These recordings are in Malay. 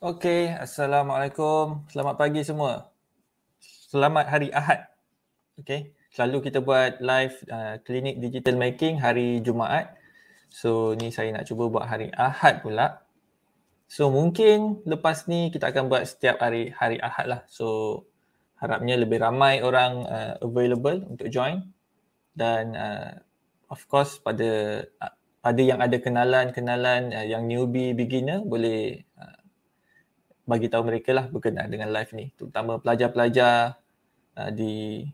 Okey, Assalamualaikum. Selamat pagi semua. Selamat hari Ahad. Okey, selalu kita buat live uh, klinik digital making hari Jumaat. So, ni saya nak cuba buat hari Ahad pula. So, mungkin lepas ni kita akan buat setiap hari hari Ahad lah. So, harapnya lebih ramai orang uh, available untuk join. Dan uh, of course pada uh, pada yang ada kenalan-kenalan uh, yang newbie beginner boleh uh, bagi tahu mereka lah berkenaan dengan live ni terutama pelajar-pelajar uh, di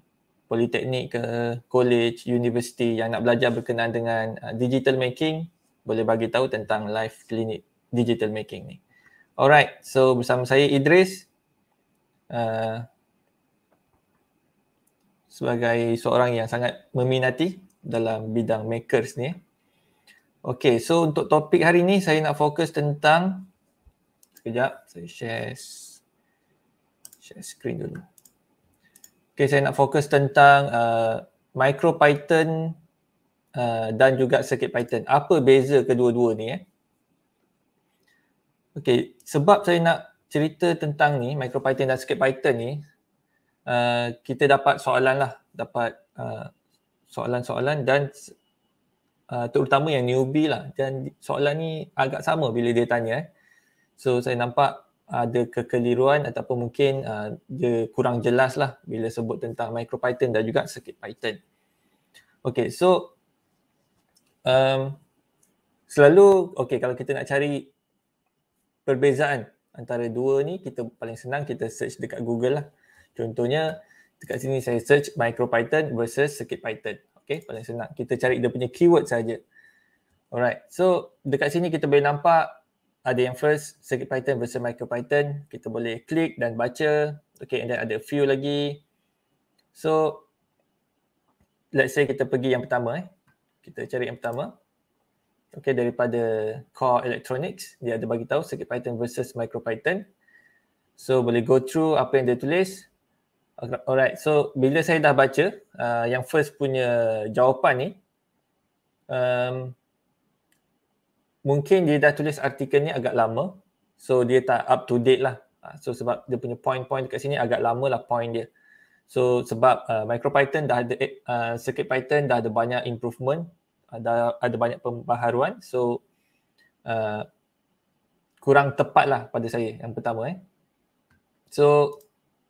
politeknik ke college university yang nak belajar berkenaan dengan uh, digital making boleh bagi tahu tentang live klinik digital making ni alright so bersama saya Idris uh, sebagai seorang yang sangat meminati dalam bidang makers ni Okay, so untuk topik hari ni saya nak fokus tentang sekejap saya share share screen dulu. Okay, saya nak fokus tentang uh, micro Python uh, dan juga circuit Python. Apa beza kedua-dua ni eh? Okay, sebab saya nak cerita tentang ni micro Python dan circuit Python ni uh, kita dapat soalan lah, dapat uh, soalan-soalan dan uh, terutama yang newbie lah dan soalan ni agak sama bila dia tanya eh. So saya nampak ada kekeliruan ataupun mungkin uh, dia kurang jelas lah bila sebut tentang micro python dan juga circuit python. Okay so um, selalu okay kalau kita nak cari perbezaan antara dua ni kita paling senang kita search dekat Google lah. Contohnya dekat sini saya search micro python versus circuit python. Okay paling senang kita cari dia punya keyword saja. Alright so dekat sini kita boleh nampak ada yang first circuit python versus micro python kita boleh klik dan baca okay and ada few lagi so let's say kita pergi yang pertama eh kita cari yang pertama okay daripada core electronics dia ada bagi tahu circuit python versus micro python so boleh go through apa yang dia tulis alright so bila saya dah baca uh, yang first punya jawapan ni um, mungkin dia dah tulis artikel ni agak lama so dia tak up to date lah ah, so sebab dia punya point-point dekat sini agak lama lah point dia so sebab uh, MicroPython dah ada uh, circuit python dah ada banyak improvement ada ada banyak pembaharuan so uh, kurang tepat lah pada saya yang pertama eh so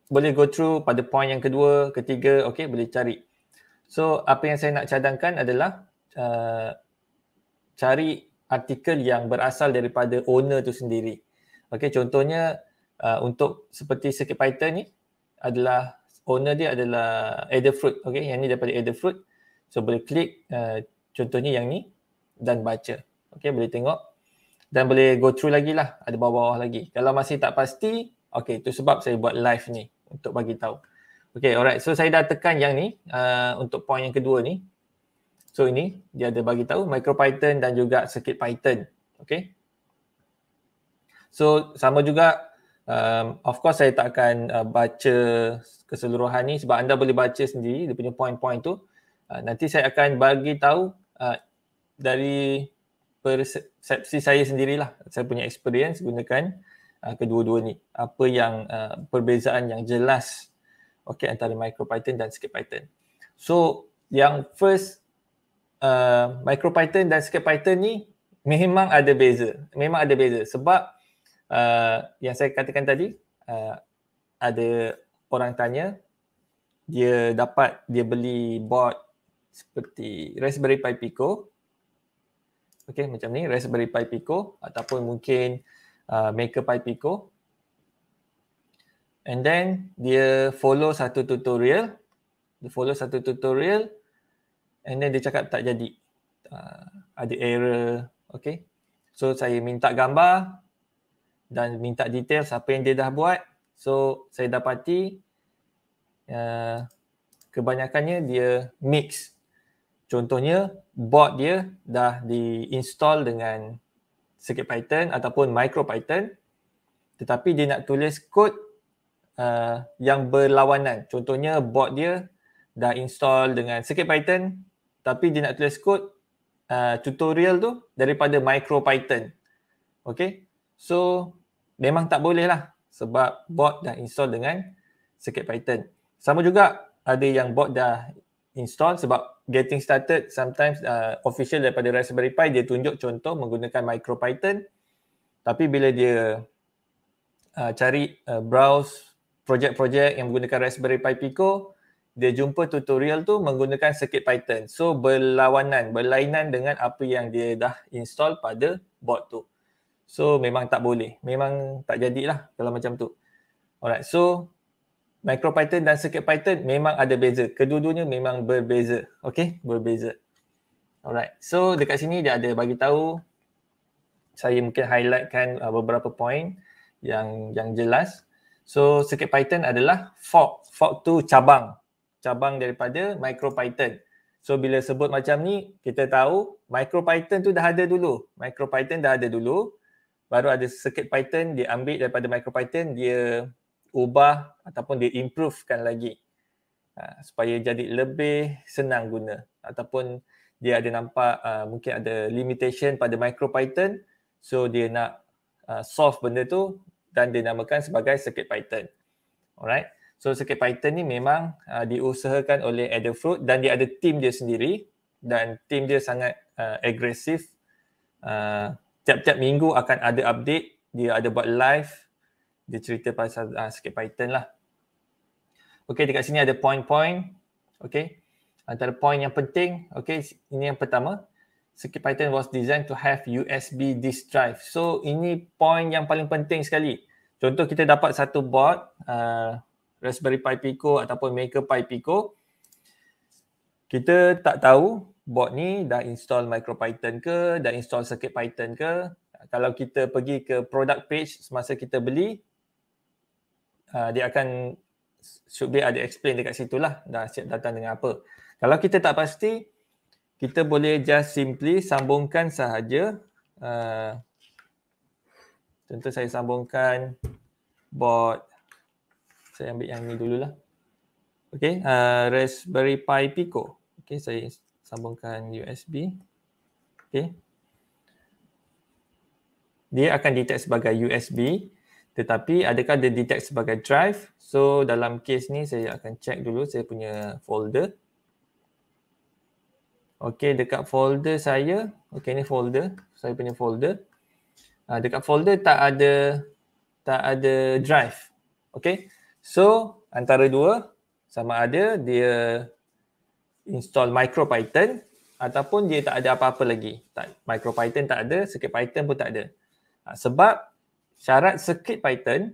boleh go through pada point yang kedua ketiga okay boleh cari so apa yang saya nak cadangkan adalah uh, cari artikel yang berasal daripada owner tu sendiri. Okey, contohnya uh, untuk seperti circuit python ni adalah owner dia adalah Adafruit. Okey, yang ni daripada Adafruit. So boleh klik uh, contohnya yang ni dan baca. Okey, boleh tengok dan boleh go through lagi lah. Ada bawah-bawah lagi. Kalau masih tak pasti, okey, itu sebab saya buat live ni untuk bagi tahu. Okay, alright. So saya dah tekan yang ni uh, untuk poin yang kedua ni. So ini dia ada bagi tahu MicroPython dan juga Python, Okay. So sama juga um, of course saya tak akan uh, baca keseluruhan ni sebab anda boleh baca sendiri dia punya point-point tu. Uh, nanti saya akan bagi tahu uh, dari persepsi saya sendirilah. Saya punya experience gunakan uh, kedua-dua ni. Apa yang uh, perbezaan yang jelas okay, antara MicroPython dan Python? So yang first uh, micro python dan script python ni memang ada beza memang ada beza sebab uh, yang saya katakan tadi uh, ada orang tanya dia dapat dia beli board seperti Raspberry Pi Pico okey macam ni Raspberry Pi Pico ataupun mungkin uh, Maker Pi Pico and then dia follow satu tutorial dia follow satu tutorial and then dia cakap tak jadi uh, ada error okay so saya minta gambar dan minta detail siapa yang dia dah buat so saya dapati uh, kebanyakannya dia mix contohnya board dia dah diinstall dengan circuit python ataupun micro python tetapi dia nak tulis kod uh, yang berlawanan contohnya board dia dah install dengan circuit python tapi dia nak tulis kod uh, tutorial tu daripada micro python okay so memang tak boleh lah sebab bot dah install dengan circuit python sama juga ada yang bot dah install sebab getting started sometimes uh, official daripada Raspberry Pi dia tunjuk contoh menggunakan micro python tapi bila dia uh, cari uh, browse projek-projek yang menggunakan Raspberry Pi Pico dia jumpa tutorial tu menggunakan circuit python so berlawanan berlainan dengan apa yang dia dah install pada bot tu so memang tak boleh memang tak jadilah kalau macam tu alright so micro python dan circuit python memang ada beza kedua-duanya memang berbeza okey berbeza alright so dekat sini dia ada bagi tahu saya mungkin highlightkan uh, beberapa point yang yang jelas so circuit python adalah fork fork tu cabang cabang daripada MicroPython. So bila sebut macam ni, kita tahu MicroPython tu dah ada dulu. MicroPython dah ada dulu. Baru ada CircuitPython dia ambil daripada MicroPython, dia ubah ataupun dia improvekan lagi. Ha, supaya jadi lebih senang guna ataupun dia ada nampak uh, mungkin ada limitation pada MicroPython. So dia nak uh, solve benda tu dan dinamakan sebagai CircuitPython. Alright. So CircuitPython ni memang uh, diusahakan oleh Adafruit dan dia ada tim dia sendiri dan tim dia sangat uh, agresif. Uh, tiap-tiap minggu akan ada update, dia ada buat live, dia cerita pasal uh, CircuitPython lah. Okay, dekat sini ada point-point. Okay, antara point yang penting, okay, ini yang pertama. CircuitPython was designed to have USB disk drive. So, ini point yang paling penting sekali. Contoh kita dapat satu board, uh, Raspberry Pi Pico ataupun Maker Pi Pico kita tak tahu bot ni dah install MicroPython ke dah install Python ke kalau kita pergi ke product page semasa kita beli uh, dia akan should be ada uh, explain dekat situ lah dah siap datang dengan apa kalau kita tak pasti kita boleh just simply sambungkan sahaja uh, contoh saya sambungkan bot saya ambil yang ni dululah. Okay, uh, Raspberry Pi Pico. Okay, saya sambungkan USB. Okay. Dia akan detect sebagai USB tetapi adakah dia detect sebagai drive? So dalam kes ni saya akan check dulu saya punya folder. Okay, dekat folder saya, okay ni folder, saya punya folder. Uh, dekat folder tak ada tak ada drive. Okay, So antara dua sama ada dia install micro python ataupun dia tak ada apa-apa lagi. Tak micro python tak ada, circuit python pun tak ada. Ha, sebab syarat circuit python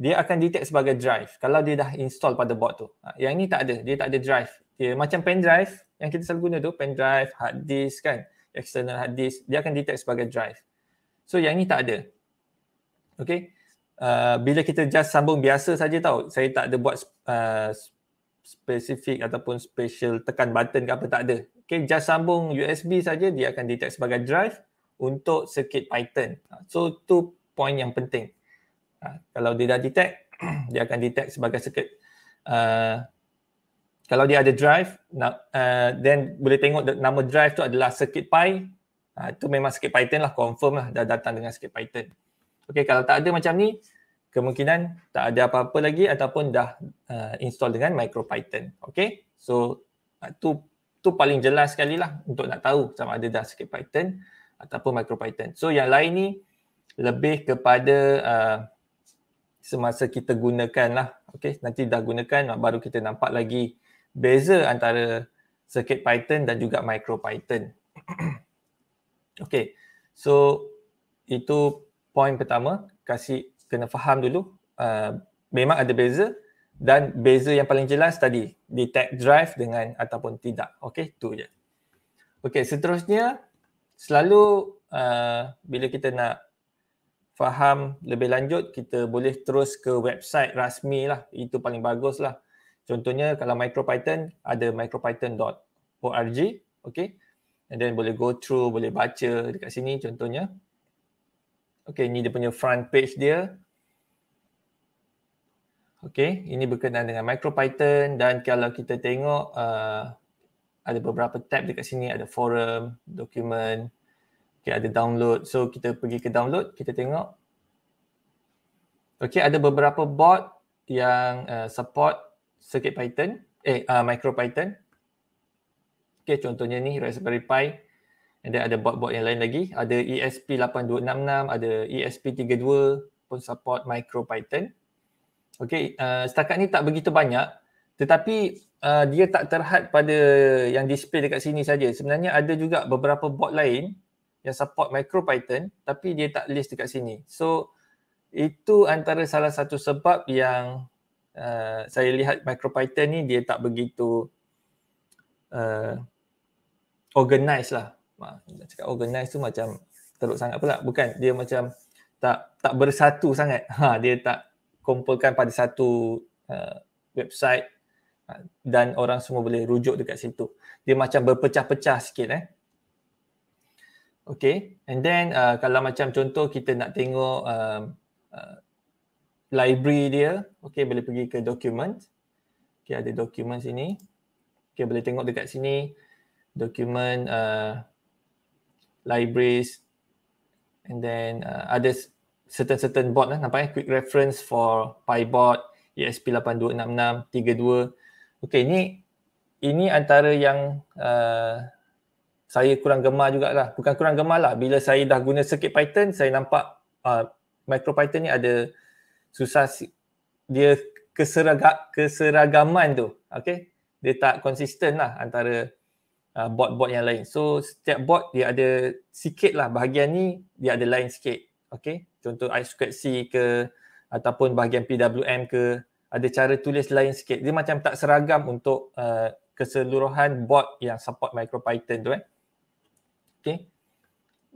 dia akan detect sebagai drive kalau dia dah install pada bot tu. Ha, yang ni tak ada, dia tak ada drive. Dia macam pen drive yang kita selalu guna tu, pen drive, hard disk kan, external hard disk, dia akan detect sebagai drive. So yang ni tak ada. Okay, uh, bila kita just sambung biasa saja tau saya tak ada buat uh, specific ataupun special tekan button ke apa tak ada okay just sambung USB saja dia akan detect sebagai drive untuk circuit python uh, so tu point yang penting uh, kalau dia dah detect dia akan detect sebagai circuit uh, kalau dia ada drive nak uh, then boleh tengok nama drive tu adalah circuit pi Uh, itu memang sikit python lah confirm lah dah datang dengan sikit python Okay, kalau tak ada macam ni, kemungkinan tak ada apa-apa lagi ataupun dah uh, install dengan MicroPython. python. Okay, so uh, tu tu paling jelas sekali lah untuk nak tahu sama ada dah sikit python ataupun MicroPython. So yang lain ni lebih kepada uh, semasa kita gunakan lah. Okay, nanti dah gunakan baru kita nampak lagi beza antara circuit python dan juga MicroPython. python. okay, so itu poin pertama kasih kena faham dulu uh, memang ada beza dan beza yang paling jelas tadi detect drive dengan ataupun tidak okey tu je okey seterusnya selalu uh, bila kita nak faham lebih lanjut kita boleh terus ke website rasmi lah itu paling bagus lah contohnya kalau micropython ada micropython.org okay, and then boleh go through boleh baca dekat sini contohnya Okay, ini dia punya front page dia. Okay, ini berkenaan dengan MicroPython dan kalau kita tengok uh, ada beberapa tab dekat sini, ada forum, dokumen, okay, ada download. So, kita pergi ke download, kita tengok. Okay, ada beberapa bot yang uh, support circuit python, eh, uh, micro python. Okay, contohnya ni Raspberry Pi. And then ada bot-bot yang lain lagi. Ada ESP8266, ada ESP32 pun support MicroPython. Okay, uh, setakat ni tak begitu banyak tetapi uh, dia tak terhad pada yang display dekat sini saja. Sebenarnya ada juga beberapa bot lain yang support MicroPython tapi dia tak list dekat sini. So, itu antara salah satu sebab yang uh, saya lihat MicroPython ni dia tak begitu uh, organize lah Ha, nak cakap organize tu macam teruk sangat pula bukan dia macam tak tak bersatu sangat ha dia tak kumpulkan pada satu uh, website uh, dan orang semua boleh rujuk dekat situ dia macam berpecah-pecah sikit eh okey and then uh, kalau macam contoh kita nak tengok uh, uh, library dia okay boleh pergi ke document okey ada document sini okey boleh tengok dekat sini document uh, libraries and then uh, ada certain certain bot lah nampaknya eh? quick reference for pybot ESP8266 32 okey ni ini antara yang uh, saya kurang gemar jugalah bukan kurang gemar lah bila saya dah guna circuit python saya nampak uh, micro python ni ada susah dia keseragak keseragaman tu okey dia tak konsisten lah antara uh, bot-bot yang lain. So setiap bot dia ada sikit lah bahagian ni dia ada lain sikit. Okay. Contoh I2C ke ataupun bahagian PWM ke ada cara tulis lain sikit. Dia macam tak seragam untuk uh, keseluruhan bot yang support MicroPython tu eh. Okay.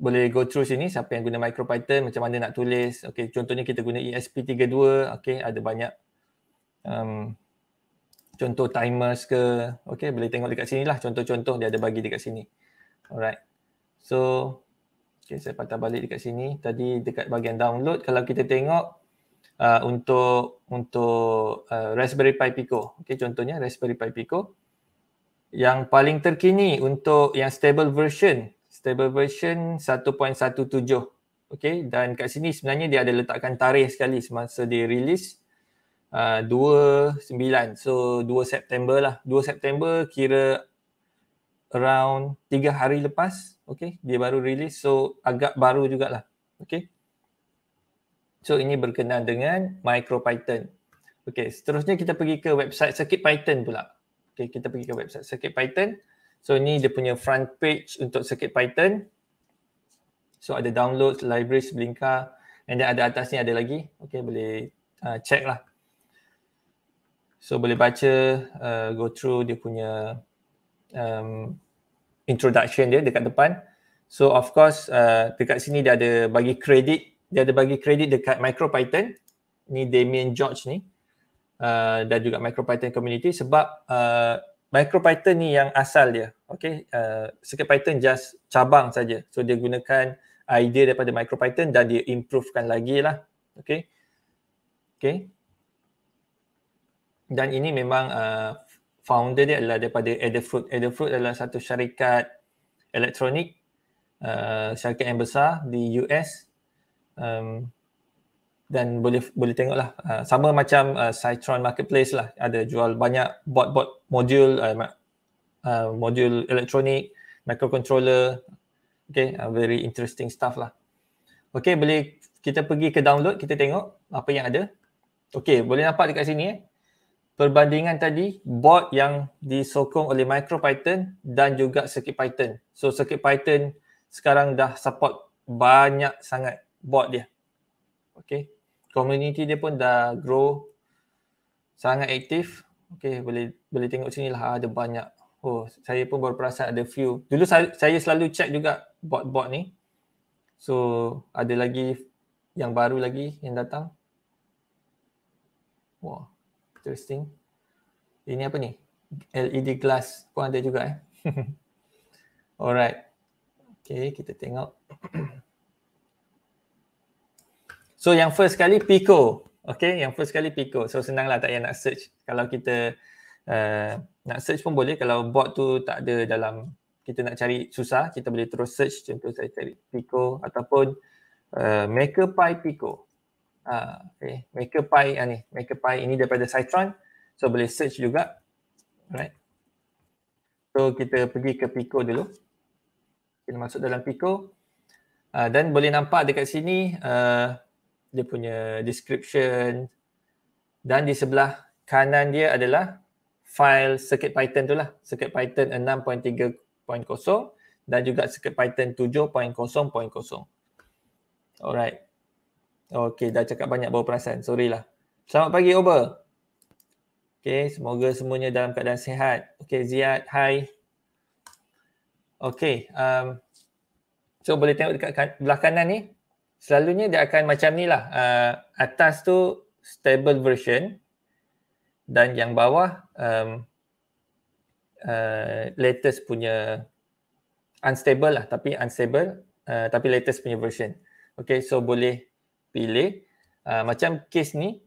Boleh go through sini siapa yang guna MicroPython macam mana nak tulis. Okay. Contohnya kita guna ESP32. Okay. Ada banyak um, contoh timers ke okay boleh tengok dekat sini lah contoh-contoh dia ada bagi dekat sini alright so okay saya patah balik dekat sini tadi dekat bahagian download kalau kita tengok uh, untuk untuk uh, Raspberry Pi Pico okay contohnya Raspberry Pi Pico yang paling terkini untuk yang stable version stable version 1.17 okay dan kat sini sebenarnya dia ada letakkan tarikh sekali semasa dia release 29 ah, so 2 September lah 2 September kira around 3 hari lepas okay dia baru rilis, so agak baru jugalah okay so ini berkenaan dengan MicroPython, okay seterusnya kita pergi ke website CircuitPython, python pula okay kita pergi ke website CircuitPython. so ini dia punya front page untuk CircuitPython. so ada downloads libraries blinka and then ada atasnya ada lagi okay boleh uh, check lah So boleh baca uh, go through dia punya um, introduction dia dekat depan. So of course uh, dekat sini dia ada bagi kredit, dia ada bagi kredit dekat MicroPython. Ni Damien George ni. Uh, dan juga MicroPython community sebab uh, MicroPython ni yang asal dia. Okay, uh, Circuit Python just cabang saja. So dia gunakan idea daripada MicroPython dan dia improvekan lagi lah. Okay. Okay dan ini memang uh, founder dia adalah daripada Adafruit. Adafruit adalah satu syarikat elektronik uh, syarikat yang besar di US um, dan boleh boleh tengoklah uh, sama macam uh, Citron marketplace lah ada jual banyak bot-bot modul uh, uh, modul elektronik microcontroller okay uh, very interesting stuff lah okay boleh kita pergi ke download kita tengok apa yang ada okay boleh nampak dekat sini eh perbandingan tadi bot yang disokong oleh micro python dan juga circuit python. So circuit python sekarang dah support banyak sangat bot dia. Okay. Community dia pun dah grow sangat aktif. Okay boleh boleh tengok sini lah ada banyak. Oh saya pun baru perasan ada few. Dulu saya, saya selalu check juga bot-bot ni. So ada lagi yang baru lagi yang datang. Wah. Wow. Interesting. Ini apa ni? LED glass pun ada juga eh. Alright. Okay, kita tengok. so yang first kali Pico. Okay, yang first kali Pico. So senanglah tak payah nak search. Kalau kita uh, nak search pun boleh. Kalau bot tu tak ada dalam kita nak cari susah, kita boleh terus search. Contoh saya cari Pico ataupun uh, Maker Pi Pico. Ah, okay. Maker Pi ah, ni, Maker Pi ini daripada Citron. So boleh search juga. Right. So kita pergi ke Pico dulu. Kita masuk dalam Pico. Ah, dan boleh nampak dekat sini uh, dia punya description dan di sebelah kanan dia adalah file circuit python tu lah. Circuit python 6.3.0 dan juga circuit python 7.0.0. Alright. Okay, dah cakap banyak bawa perasan. Sorry lah. Selamat pagi, Oba. Okay, semoga semuanya dalam keadaan sihat. Okay, Ziad, Hi. Okay, um, so boleh tengok dekat kan- belah kanan ni. Selalunya dia akan macam ni lah. Uh, atas tu stable version dan yang bawah um, uh, latest punya unstable lah tapi unstable uh, tapi latest punya version. Okay so boleh pilih uh, macam case ni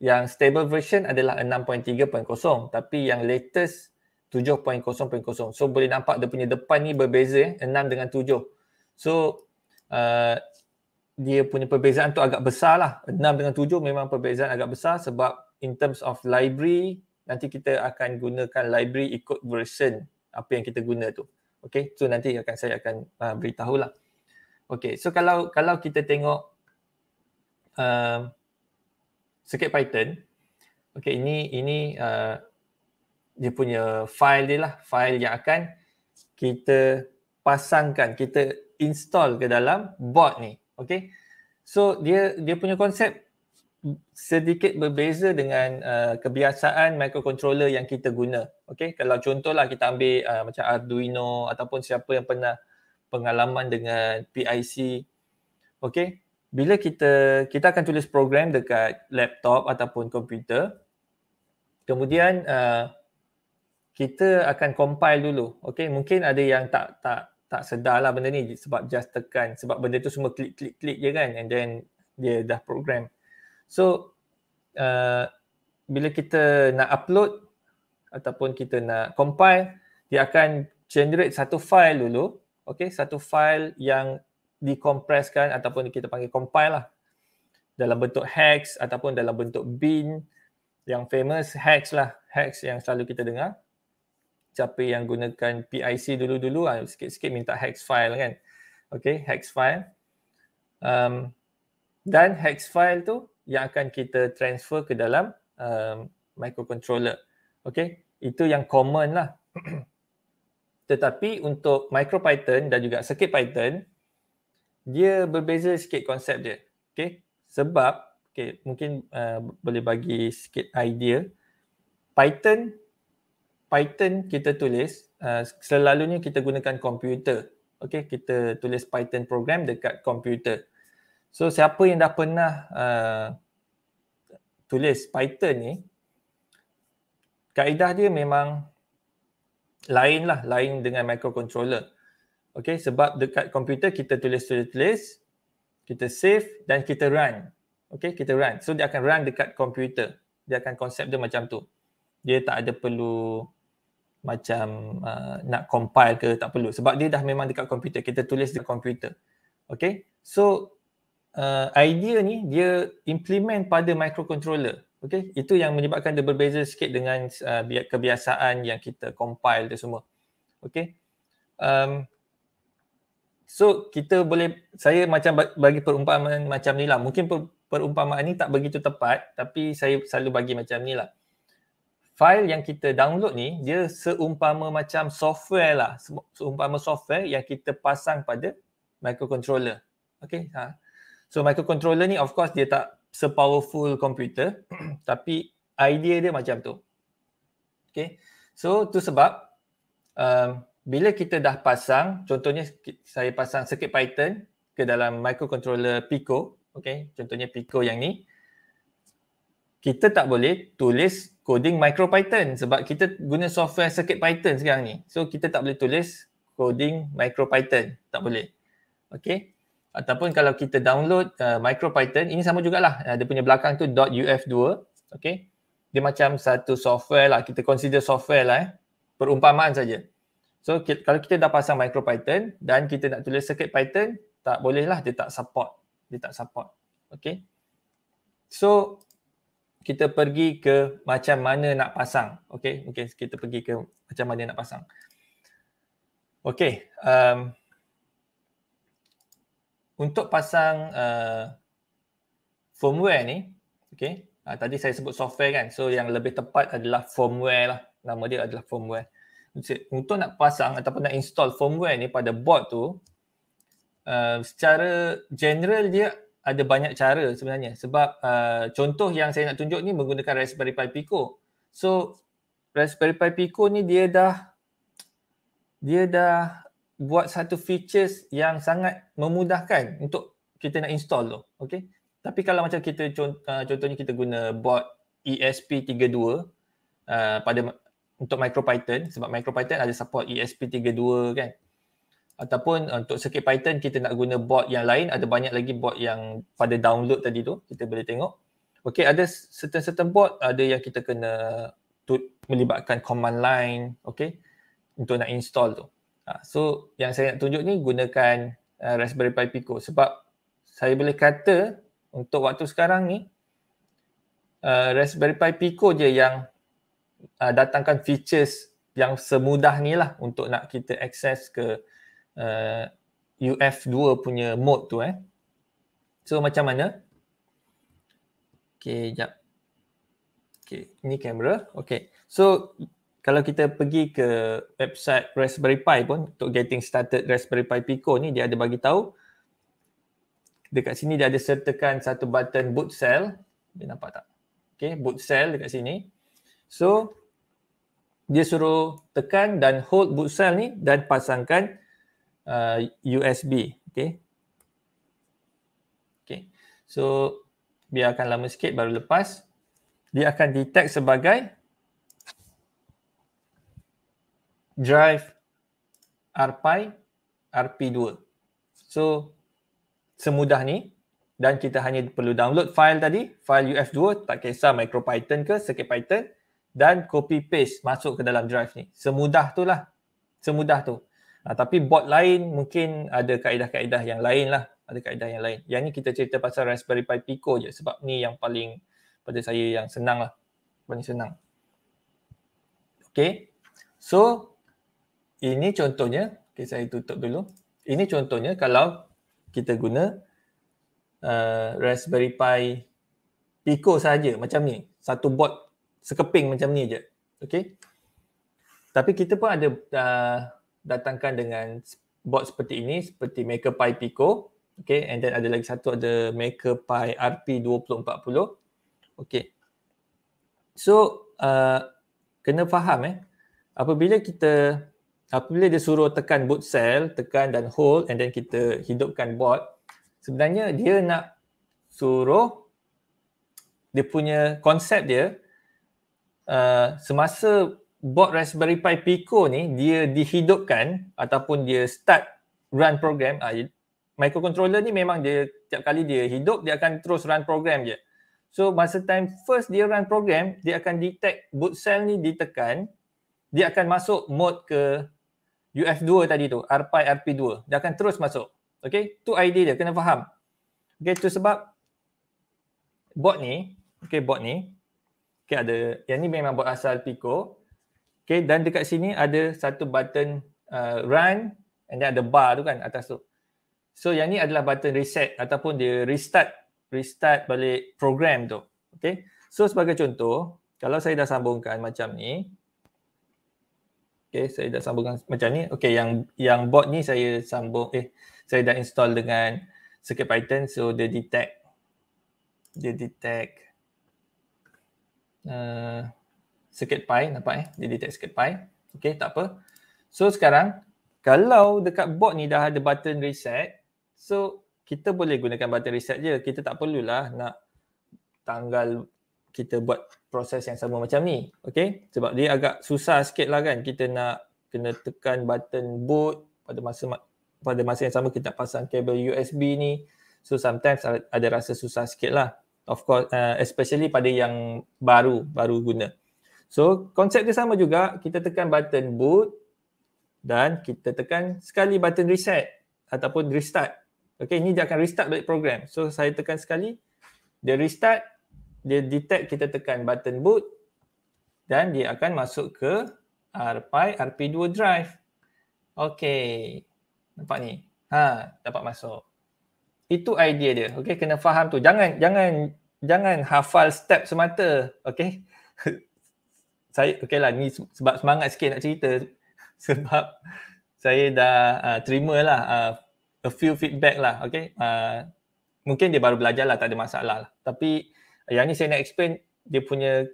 yang stable version adalah 6.3.0 tapi yang latest 7.0.0 so boleh nampak dia punya depan ni berbeza eh, 6 dengan 7 so uh, dia punya perbezaan tu agak besar lah 6 dengan 7 memang perbezaan agak besar sebab in terms of library nanti kita akan gunakan library ikut version apa yang kita guna tu okay so nanti akan saya akan uh, lah, okay so kalau kalau kita tengok uh, circuit python okay ini ini uh, dia punya file dia lah file yang akan kita pasangkan kita install ke dalam board ni okay? so dia dia punya konsep sedikit berbeza dengan uh, kebiasaan microcontroller yang kita guna okay? kalau contohlah kita ambil uh, macam Arduino ataupun siapa yang pernah pengalaman dengan PIC okay? bila kita kita akan tulis program dekat laptop ataupun komputer kemudian uh, kita akan compile dulu okey mungkin ada yang tak tak tak sedarlah benda ni sebab just tekan sebab benda tu semua klik klik klik je kan and then dia dah program so uh, bila kita nak upload ataupun kita nak compile dia akan generate satu file dulu okey satu file yang dikompreskan ataupun kita panggil compile lah dalam bentuk hex ataupun dalam bentuk bin yang famous hex lah hex yang selalu kita dengar siapa yang gunakan PIC dulu-dulu lah, sikit-sikit minta hex file kan okay hex file um, dan hex file tu yang akan kita transfer ke dalam um, microcontroller okay itu yang common lah tetapi untuk micro python dan juga circuit python dia berbeza sikit konsep dia. Okay. Sebab, okay, mungkin uh, boleh bagi sikit idea. Python, Python kita tulis, uh, selalunya kita gunakan komputer. Okay, kita tulis Python program dekat komputer. So, siapa yang dah pernah uh, tulis Python ni, kaedah dia memang lain lah, lain dengan microcontroller. Okay, sebab dekat komputer kita tulis-tulis-tulis, kita save dan kita run. Okay, kita run. So dia akan run dekat komputer. Dia akan konsep dia macam tu. Dia tak ada perlu macam uh, nak compile ke tak perlu. Sebab dia dah memang dekat komputer. Kita tulis dekat komputer. Okay, so uh, idea ni dia implement pada microcontroller. Okay, itu yang menyebabkan dia berbeza sikit dengan uh, kebiasaan yang kita compile tu semua. Okay, um, So kita boleh saya macam bagi perumpamaan macam ni lah. Mungkin per, perumpamaan ni tak begitu tepat tapi saya selalu bagi macam ni lah. File yang kita download ni dia seumpama macam software lah. Seumpama software yang kita pasang pada microcontroller. Okay. Ha. So microcontroller ni of course dia tak sepowerful komputer tapi idea dia macam tu. Okay. So tu sebab um, bila kita dah pasang, contohnya saya pasang circuit python ke dalam microcontroller Pico, okay, contohnya Pico yang ni, kita tak boleh tulis coding MicroPython sebab kita guna software circuit python sekarang ni. So kita tak boleh tulis coding MicroPython, tak boleh. Okay, ataupun kalau kita download uh, micro ini sama jugalah, uh, dia punya belakang tu .uf2, okay. Dia macam satu software lah, kita consider software lah eh. Perumpamaan saja. So kalau kita dah pasang micro python dan kita nak tulis circuit python tak boleh lah dia tak support dia tak support okay so kita pergi ke macam mana nak pasang okay mungkin okay, kita pergi ke macam mana nak pasang okay um, untuk pasang uh, firmware ni okay uh, tadi saya sebut software kan so yang lebih tepat adalah firmware lah nama dia adalah firmware untuk nak pasang ataupun nak install firmware ni pada board tu uh, secara general dia ada banyak cara sebenarnya sebab uh, contoh yang saya nak tunjuk ni menggunakan Raspberry Pi Pico so Raspberry Pi Pico ni dia dah dia dah buat satu features yang sangat memudahkan untuk kita nak install tu okay? tapi kalau macam kita contoh uh, contohnya kita guna board ESP32 uh, pada untuk MicroPython sebab MicroPython ada support ESP32 kan ataupun eh, untuk circuit python kita nak guna board yang lain ada banyak lagi board yang pada download tadi tu kita boleh tengok okey ada certain certain board ada yang kita kena tu, melibatkan command line okey untuk nak install tu ha, so yang saya nak tunjuk ni gunakan uh, Raspberry Pi Pico sebab saya boleh kata untuk waktu sekarang ni uh, Raspberry Pi Pico je yang uh, datangkan features yang semudah ni lah untuk nak kita akses ke uh, UF2 punya mode tu eh. So macam mana? Okay, jap. Okay, ini kamera. Okay, so kalau kita pergi ke website Raspberry Pi pun untuk getting started Raspberry Pi Pico ni dia ada bagi tahu dekat sini dia ada sertakan satu button boot cell. Dia nampak tak? Okay, boot cell dekat sini. So dia suruh tekan dan hold boot cell ni dan pasangkan uh, USB. Okay. Okay. So biarkan lama sikit baru lepas. Dia akan detect sebagai drive RPI RP2. So semudah ni dan kita hanya perlu download file tadi, file UF2 tak kisah MicroPython ke, CircuitPython, dan copy paste masuk ke dalam drive ni. Semudah tu lah. Semudah tu. Ha, tapi bot lain mungkin ada kaedah-kaedah yang lain lah. Ada kaedah yang lain. Yang ni kita cerita pasal Raspberry Pi Pico je sebab ni yang paling pada saya yang senang lah. Paling senang. Okay. So ini contohnya. Okay saya tutup dulu. Ini contohnya kalau kita guna uh, Raspberry Pi Pico saja macam ni. Satu bot sekeping macam ni je. Okay. Tapi kita pun ada uh, datangkan dengan bot seperti ini, seperti Maker Pi Pico. Okay, and then ada lagi satu ada Maker Pi RP2040. Okay. So, uh, kena faham eh. Apabila kita, apabila dia suruh tekan boot cell, tekan dan hold and then kita hidupkan bot, sebenarnya dia nak suruh dia punya konsep dia, Uh, semasa bot Raspberry Pi Pico ni dia dihidupkan ataupun dia start run program uh, microcontroller ni memang dia setiap kali dia hidup dia akan terus run program je so masa time first dia run program dia akan detect boot cell ni ditekan dia akan masuk mode ke UF2 tadi tu RPI RP2 dia akan terus masuk okay tu idea dia kena faham okay tu sebab bot ni okay bot ni Okay, ada yang ni memang buat asal Pico. Okay, dan dekat sini ada satu button uh, run and then ada bar tu kan atas tu. So yang ni adalah button reset ataupun dia restart restart balik program tu. Okay, so sebagai contoh, kalau saya dah sambungkan macam ni, Okay, saya dah sambungkan macam ni. Okay, yang yang bot ni saya sambung, eh, saya dah install dengan Circuit Python, so dia detect, dia detect uh, circuit pi nampak eh dia detect circuit pi okey tak apa so sekarang kalau dekat board ni dah ada button reset so kita boleh gunakan button reset je kita tak perlulah nak tanggal kita buat proses yang sama macam ni okey sebab dia agak susah sikit lah kan kita nak kena tekan button boot pada masa pada masa yang sama kita pasang kabel USB ni so sometimes ada rasa susah sikit lah of course uh, especially pada yang baru baru guna so konsep dia sama juga kita tekan button boot dan kita tekan sekali button reset ataupun restart okey ini dia akan restart balik program so saya tekan sekali dia restart dia detect kita tekan button boot dan dia akan masuk ke RPI RP2 drive okey nampak ni ha dapat masuk itu idea dia. Okay, kena faham tu. Jangan jangan jangan hafal step semata. Okay. saya, okay lah. Ni sebab semangat sikit nak cerita. Sebab saya dah uh, ah, terima lah uh, ah, a few feedback lah. Okay. Uh, mungkin dia baru belajar lah. Tak ada masalah lah. Tapi yang ni saya nak explain dia punya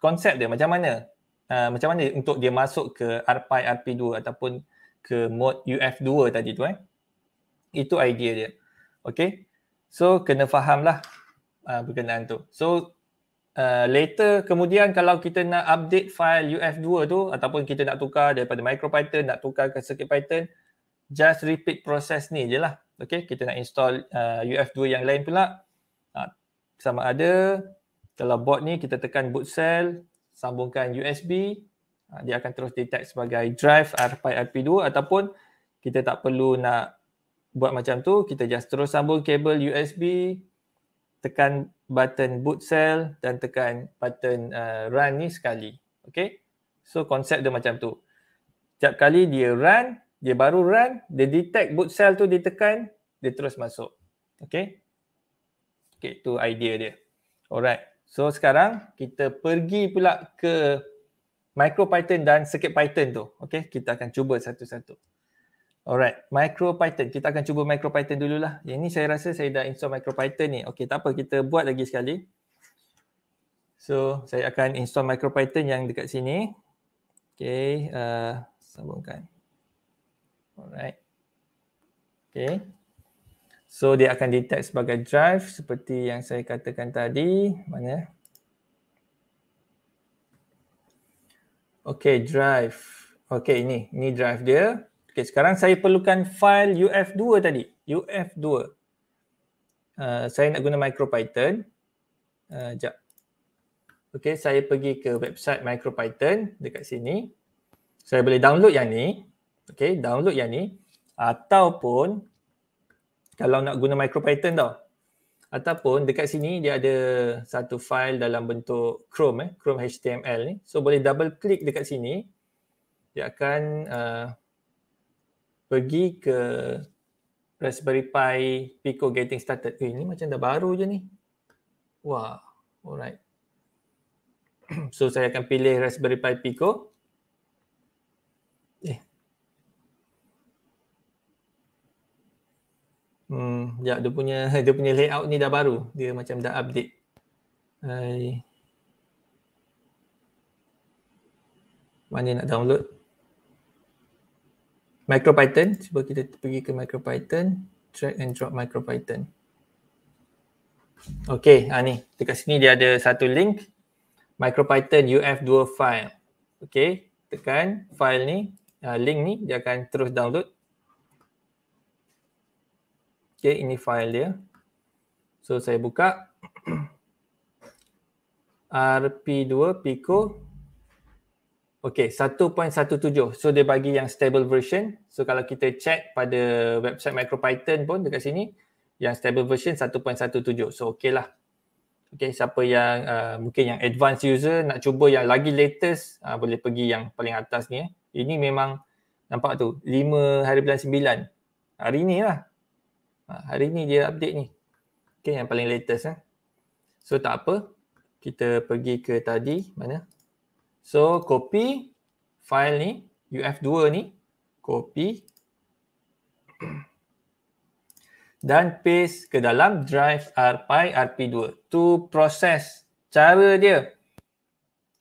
konsep dia macam mana. Uh, macam mana untuk dia masuk ke RPI RP2 ataupun ke mode UF2 tadi tu eh. Itu idea dia. Okay. So kena fahamlah uh, berkenaan tu. So uh, later kemudian kalau kita nak update file UF2 tu ataupun kita nak tukar daripada MicroPython nak tukar ke CircuitPython just repeat proses ni je lah. Okay. Kita nak install uh, UF2 yang lain pula. Uh, sama ada kalau board ni kita tekan boot cell sambungkan USB ha, dia akan terus detect sebagai drive RPI RP2 ataupun kita tak perlu nak buat macam tu kita just terus sambung kabel USB tekan button boot cell dan tekan button uh, run ni sekali okay so konsep dia macam tu setiap kali dia run dia baru run dia detect boot cell tu ditekan dia terus masuk okay okay tu idea dia alright so sekarang kita pergi pula ke MicroPython dan CircuitPython tu okay kita akan cuba satu-satu Alright, micro python. Kita akan cuba micro python dululah. Yang ni saya rasa saya dah install micro python ni. Okay, tak apa kita buat lagi sekali. So, saya akan install micro python yang dekat sini. Okay, uh, sambungkan. Alright. Okay. So, dia akan detect sebagai drive seperti yang saya katakan tadi. Mana? Okay, drive. Okay, ini. Ini drive dia. Okay, sekarang saya perlukan file UF2 tadi. UF2. Uh, saya nak guna MicroPython. Uh, sekejap. Okay, saya pergi ke website MicroPython dekat sini. Saya boleh download yang ni. Okay, download yang ni. Ataupun kalau nak guna MicroPython tau. Ataupun dekat sini dia ada satu file dalam bentuk Chrome. Eh, Chrome HTML ni. So boleh double click dekat sini. Dia akan uh, pergi ke Raspberry Pi Pico getting started. Eh, ni macam dah baru je ni. Wah, alright. So saya akan pilih Raspberry Pi Pico. Eh. Hmm, ya dia punya dia punya layout ni dah baru. Dia macam dah update. Hai. Mana nak download? MicroPython. Cuba kita pergi ke MicroPython. Drag and drop MicroPython. Okay, ha, ni. Dekat sini dia ada satu link. MicroPython UF2 file. Okay, tekan file ni. Ah, link ni dia akan terus download. Okay, ini file dia. So, saya buka. RP2 Pico Okay, 1.17. So, dia bagi yang stable version. So, kalau kita check pada website MicroPython pun dekat sini, yang stable version 1.17. So, okay lah. Okay, siapa yang uh, mungkin yang advanced user nak cuba yang lagi latest, uh, boleh pergi yang paling atas ni. Eh. Ini memang nampak tu, 5 hari bulan 9. Hari ni lah. Uh, hari ni dia update ni. Okay, yang paling latest. Eh. So, tak apa. Kita pergi ke tadi. Mana? So copy file ni UF2 ni copy dan paste ke dalam drive RPy RP2. Tu proses cara dia.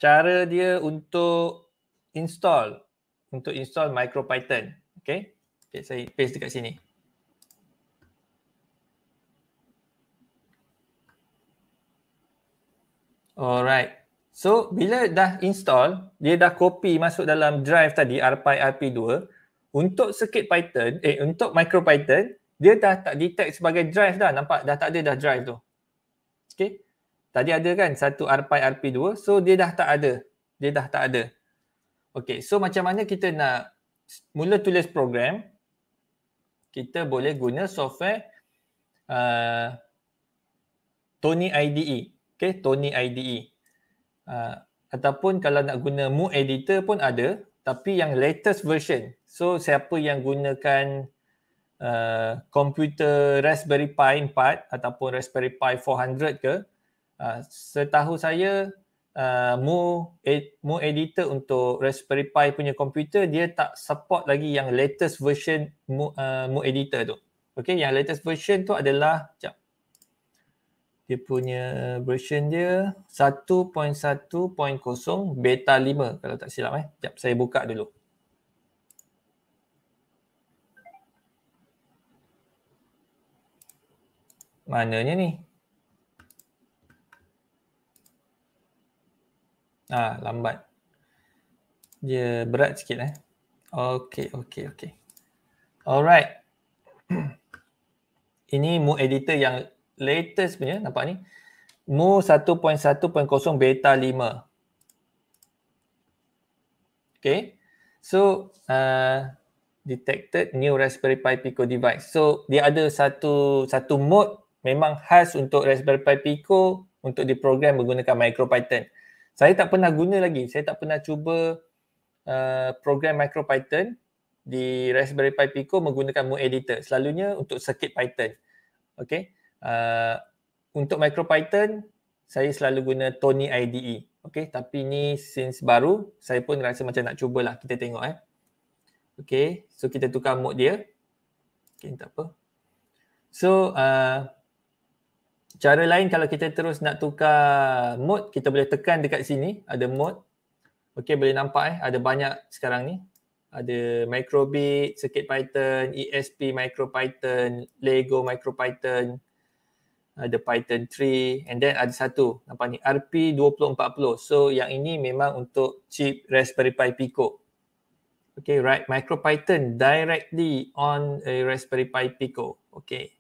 Cara dia untuk install untuk install MicroPython. Okay. okay saya paste dekat sini. Alright. So bila dah install, dia dah copy masuk dalam drive tadi RPy RP2 untuk circuit python eh untuk micro python dia dah tak detect sebagai drive dah nampak dah tak ada dah drive tu. Okay. Tadi ada kan satu RPy RP2 so dia dah tak ada. Dia dah tak ada. Okay so macam mana kita nak mula tulis program kita boleh guna software uh, Tony IDE. Okay Tony IDE. Ah, ataupun kalau nak guna Mu editor pun ada tapi yang latest version so siapa yang gunakan uh, komputer Raspberry Pi 4 ataupun Raspberry Pi 400 ke uh, setahu saya uh, Mu ed- editor untuk Raspberry Pi punya komputer dia tak support lagi yang latest version Mu uh, editor tu Okay, yang latest version tu adalah jap, dia punya version dia 1.1.0 beta 5 kalau tak silap eh. Jap saya buka dulu. Mananya ni? Ah, lambat. Dia berat sikit eh. Okay, okay, okay. Alright. Ini mood editor yang latest punya nampak ni mu 1.1.0 beta 5 okay so uh, detected new Raspberry Pi Pico device so dia ada satu satu mode memang khas untuk Raspberry Pi Pico untuk diprogram menggunakan micro python saya tak pernah guna lagi saya tak pernah cuba uh, program micro python di Raspberry Pi Pico menggunakan mode editor selalunya untuk circuit python okay Uh, untuk MicroPython saya selalu guna Tony IDE. Okey, tapi ni since baru saya pun rasa macam nak cubalah kita tengok eh. Okey, so kita tukar mode dia. Okey, tak apa. So, uh, cara lain kalau kita terus nak tukar mode, kita boleh tekan dekat sini, ada mode. Okey, boleh nampak eh, ada banyak sekarang ni. Ada Microbit, Circuit Python, ESP Micro Python, Lego Micro Python ada Python 3 and then ada satu apa ni RP2040. So yang ini memang untuk chip Raspberry Pi Pico. Okay, right micro Python directly on a Raspberry Pi Pico. Okay.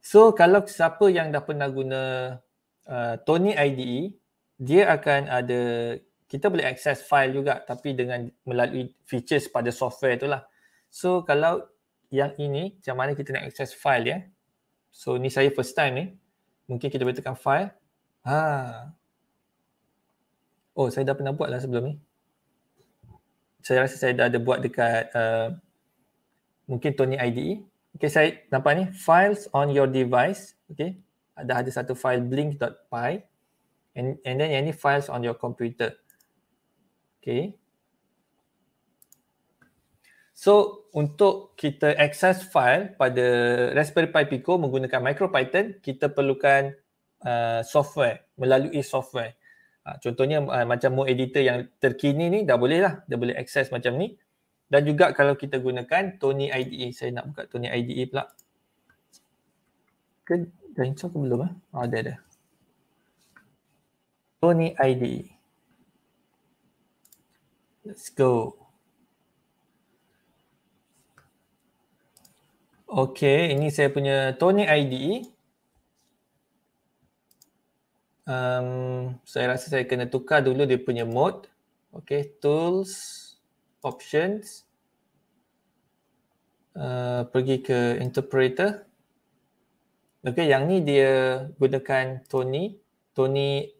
So kalau siapa yang dah pernah guna uh, Tony IDE, dia akan ada kita boleh access file juga tapi dengan melalui features pada software tu lah. So kalau yang ini macam mana kita nak access file ya. So ni saya first time ni. Mungkin kita boleh tekan file. Ha. Oh, saya dah pernah buat lah sebelum ni. Saya rasa saya dah ada buat dekat uh, mungkin Tony IDE. Okay, saya nampak ni. Files on your device. Okay. Ada ada satu file blink.py. And, and then yang ni files on your computer. Okay. So untuk kita access file pada Raspberry Pi Pico menggunakan MicroPython, kita perlukan uh, software melalui software. Uh, contohnya uh, macam Mo editor yang terkini ni dah boleh lah, dah boleh access macam ni. Dan juga kalau kita gunakan Tony IDE, saya nak buka Tony IDE pula. Ke, dah install ke belum? Eh? Oh, ada ada. Tony IDE. Let's go. Okay, ini saya punya Tony IDE. Um, saya rasa saya kena tukar dulu dia punya mode. Okay, tools, options. Uh, pergi ke interpreter. Okay, yang ni dia gunakan Tony. Tony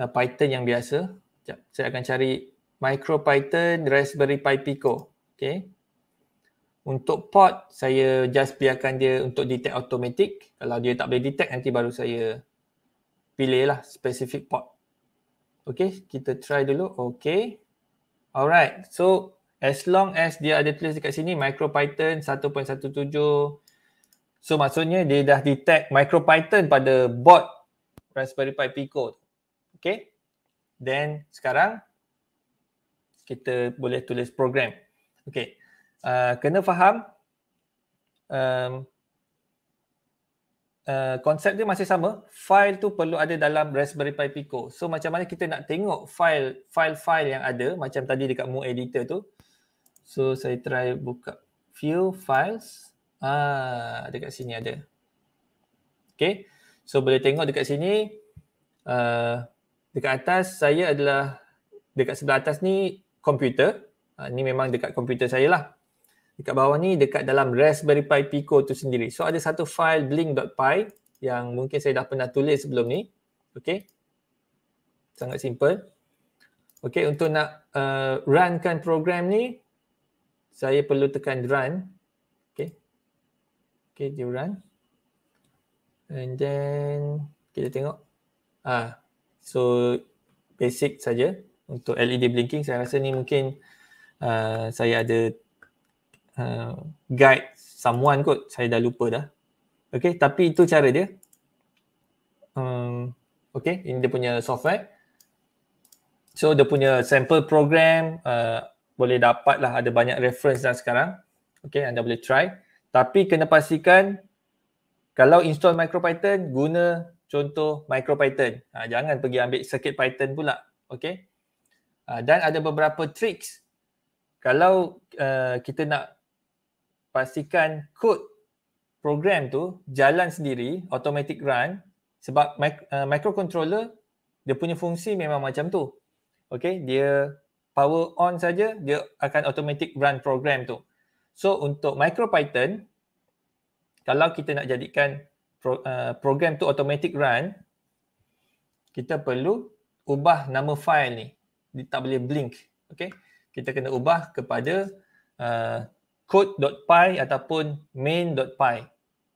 uh, Python yang biasa. Sekejap, saya akan cari Micro Python Raspberry Pi Pico. Okay. Untuk port, saya just biarkan dia untuk detect automatic. Kalau dia tak boleh detect, nanti baru saya pilih lah specific port. Okay, kita try dulu. Okay. Alright, so as long as dia ada tulis dekat sini, MicroPython 1.17. So maksudnya dia dah detect MicroPython pada bot Raspberry Pi Pico. Okay, then sekarang kita boleh tulis program. Okay, uh, kena faham um, uh, konsep dia masih sama file tu perlu ada dalam Raspberry Pi Pico so macam mana kita nak tengok file file file yang ada macam tadi dekat mu editor tu so saya try buka View files ah kat sini ada Okay, so boleh tengok dekat sini uh, dekat atas saya adalah dekat sebelah atas ni komputer uh, ni memang dekat komputer saya lah dekat bawah ni dekat dalam Raspberry Pi Pico tu sendiri. So ada satu file blink.py yang mungkin saya dah pernah tulis sebelum ni. Okay. Sangat simple. Okay untuk nak uh, runkan program ni saya perlu tekan run. Okay. Okay dia run. And then kita tengok. Ah, so basic saja untuk LED blinking. Saya rasa ni mungkin uh, saya ada uh, guide someone kot saya dah lupa dah okay tapi itu cara dia um, okay ini dia punya software so dia punya sample program uh, boleh dapat lah ada banyak reference dah sekarang okay anda boleh try tapi kena pastikan kalau install MicroPython guna contoh MicroPython ha, jangan pergi ambil circuit python pula okay uh, dan ada beberapa tricks kalau uh, kita nak pastikan kod program tu jalan sendiri automatic run sebab uh, microcontroller dia punya fungsi memang macam tu okay dia power on saja dia akan automatic run program tu so untuk micro python kalau kita nak jadikan uh, program tu automatic run kita perlu ubah nama file ni dia tak boleh blink okay kita kena ubah kepada uh, code.py ataupun main.py.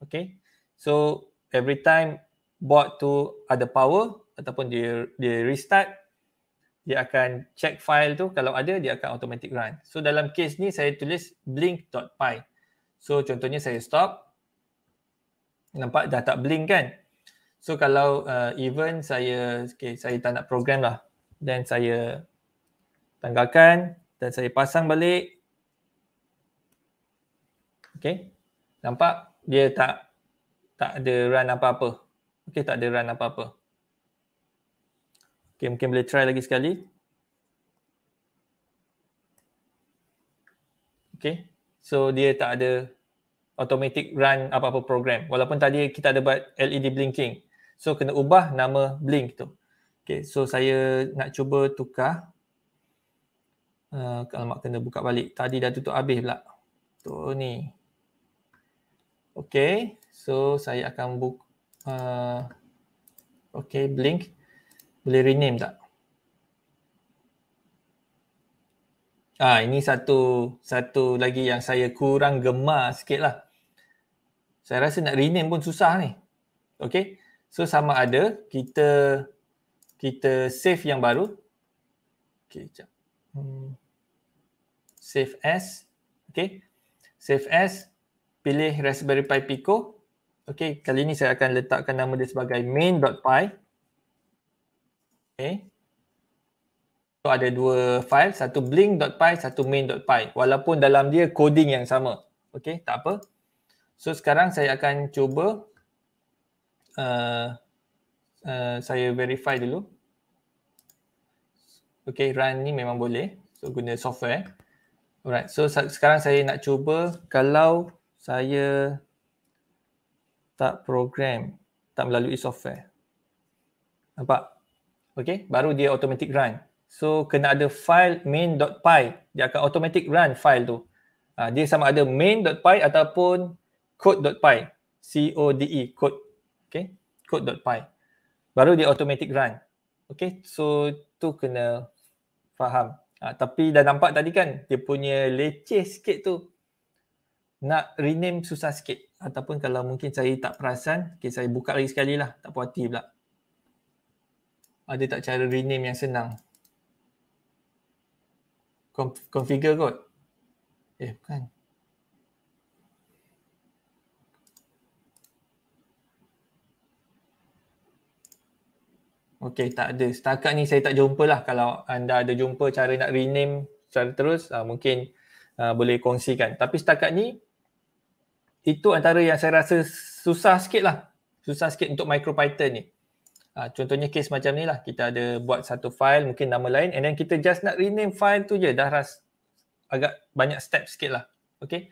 Okay. So every time bot tu ada power ataupun dia dia restart, dia akan check file tu. Kalau ada, dia akan automatic run. So dalam case ni saya tulis blink.py. So contohnya saya stop. Nampak dah tak blink kan? So kalau uh, even saya okay, saya tak nak program lah. Then saya tanggalkan dan saya pasang balik Okay. Nampak dia tak tak ada run apa-apa. Okay, tak ada run apa-apa. Okay, mungkin boleh try lagi sekali. Okay, so dia tak ada automatic run apa-apa program. Walaupun tadi kita ada buat LED blinking. So kena ubah nama blink tu. Okay, so saya nak cuba tukar. Uh, eh, kalau mak kena buka balik. Tadi dah tutup habis pula. Tu ni. Okay, so saya akan buka. Uh, okay, blink. Boleh rename tak? Ah, ini satu satu lagi yang saya kurang gemar sikit lah. Saya rasa nak rename pun susah ni. Okay, so sama ada kita kita save yang baru. Okay, sekejap. Hmm. Save as. Okay, save as pilih Raspberry Pi Pico. Okey, kali ini saya akan letakkan nama dia sebagai main.py. Okey. So ada dua file, satu blink.py, satu main.py. Walaupun dalam dia coding yang sama. Okey, tak apa. So sekarang saya akan cuba uh, uh, saya verify dulu. Okey, run ni memang boleh. So guna software. Alright, so sekarang saya nak cuba kalau saya tak program tak melalui software nampak okay? baru dia automatic run so kena ada file main.py dia akan automatic run file tu ha, dia sama ada main.py ataupun code.py c o d e code okay? code.py baru dia automatic run Okay? so tu kena faham ha, tapi dah nampak tadi kan dia punya leceh sikit tu nak rename susah sikit ataupun kalau mungkin saya tak perasan okay, saya buka lagi sekali lah tak puas hati pula ada tak cara rename yang senang configure kot eh bukan Okay, tak ada. Setakat ni saya tak jumpa lah kalau anda ada jumpa cara nak rename secara terus, uh, mungkin uh, boleh kongsikan. Tapi setakat ni itu antara yang saya rasa susah sikit lah susah sikit untuk micro python ni ha, contohnya kes macam ni lah kita ada buat satu file mungkin nama lain and then kita just nak rename file tu je dah ras agak banyak step sikit lah okay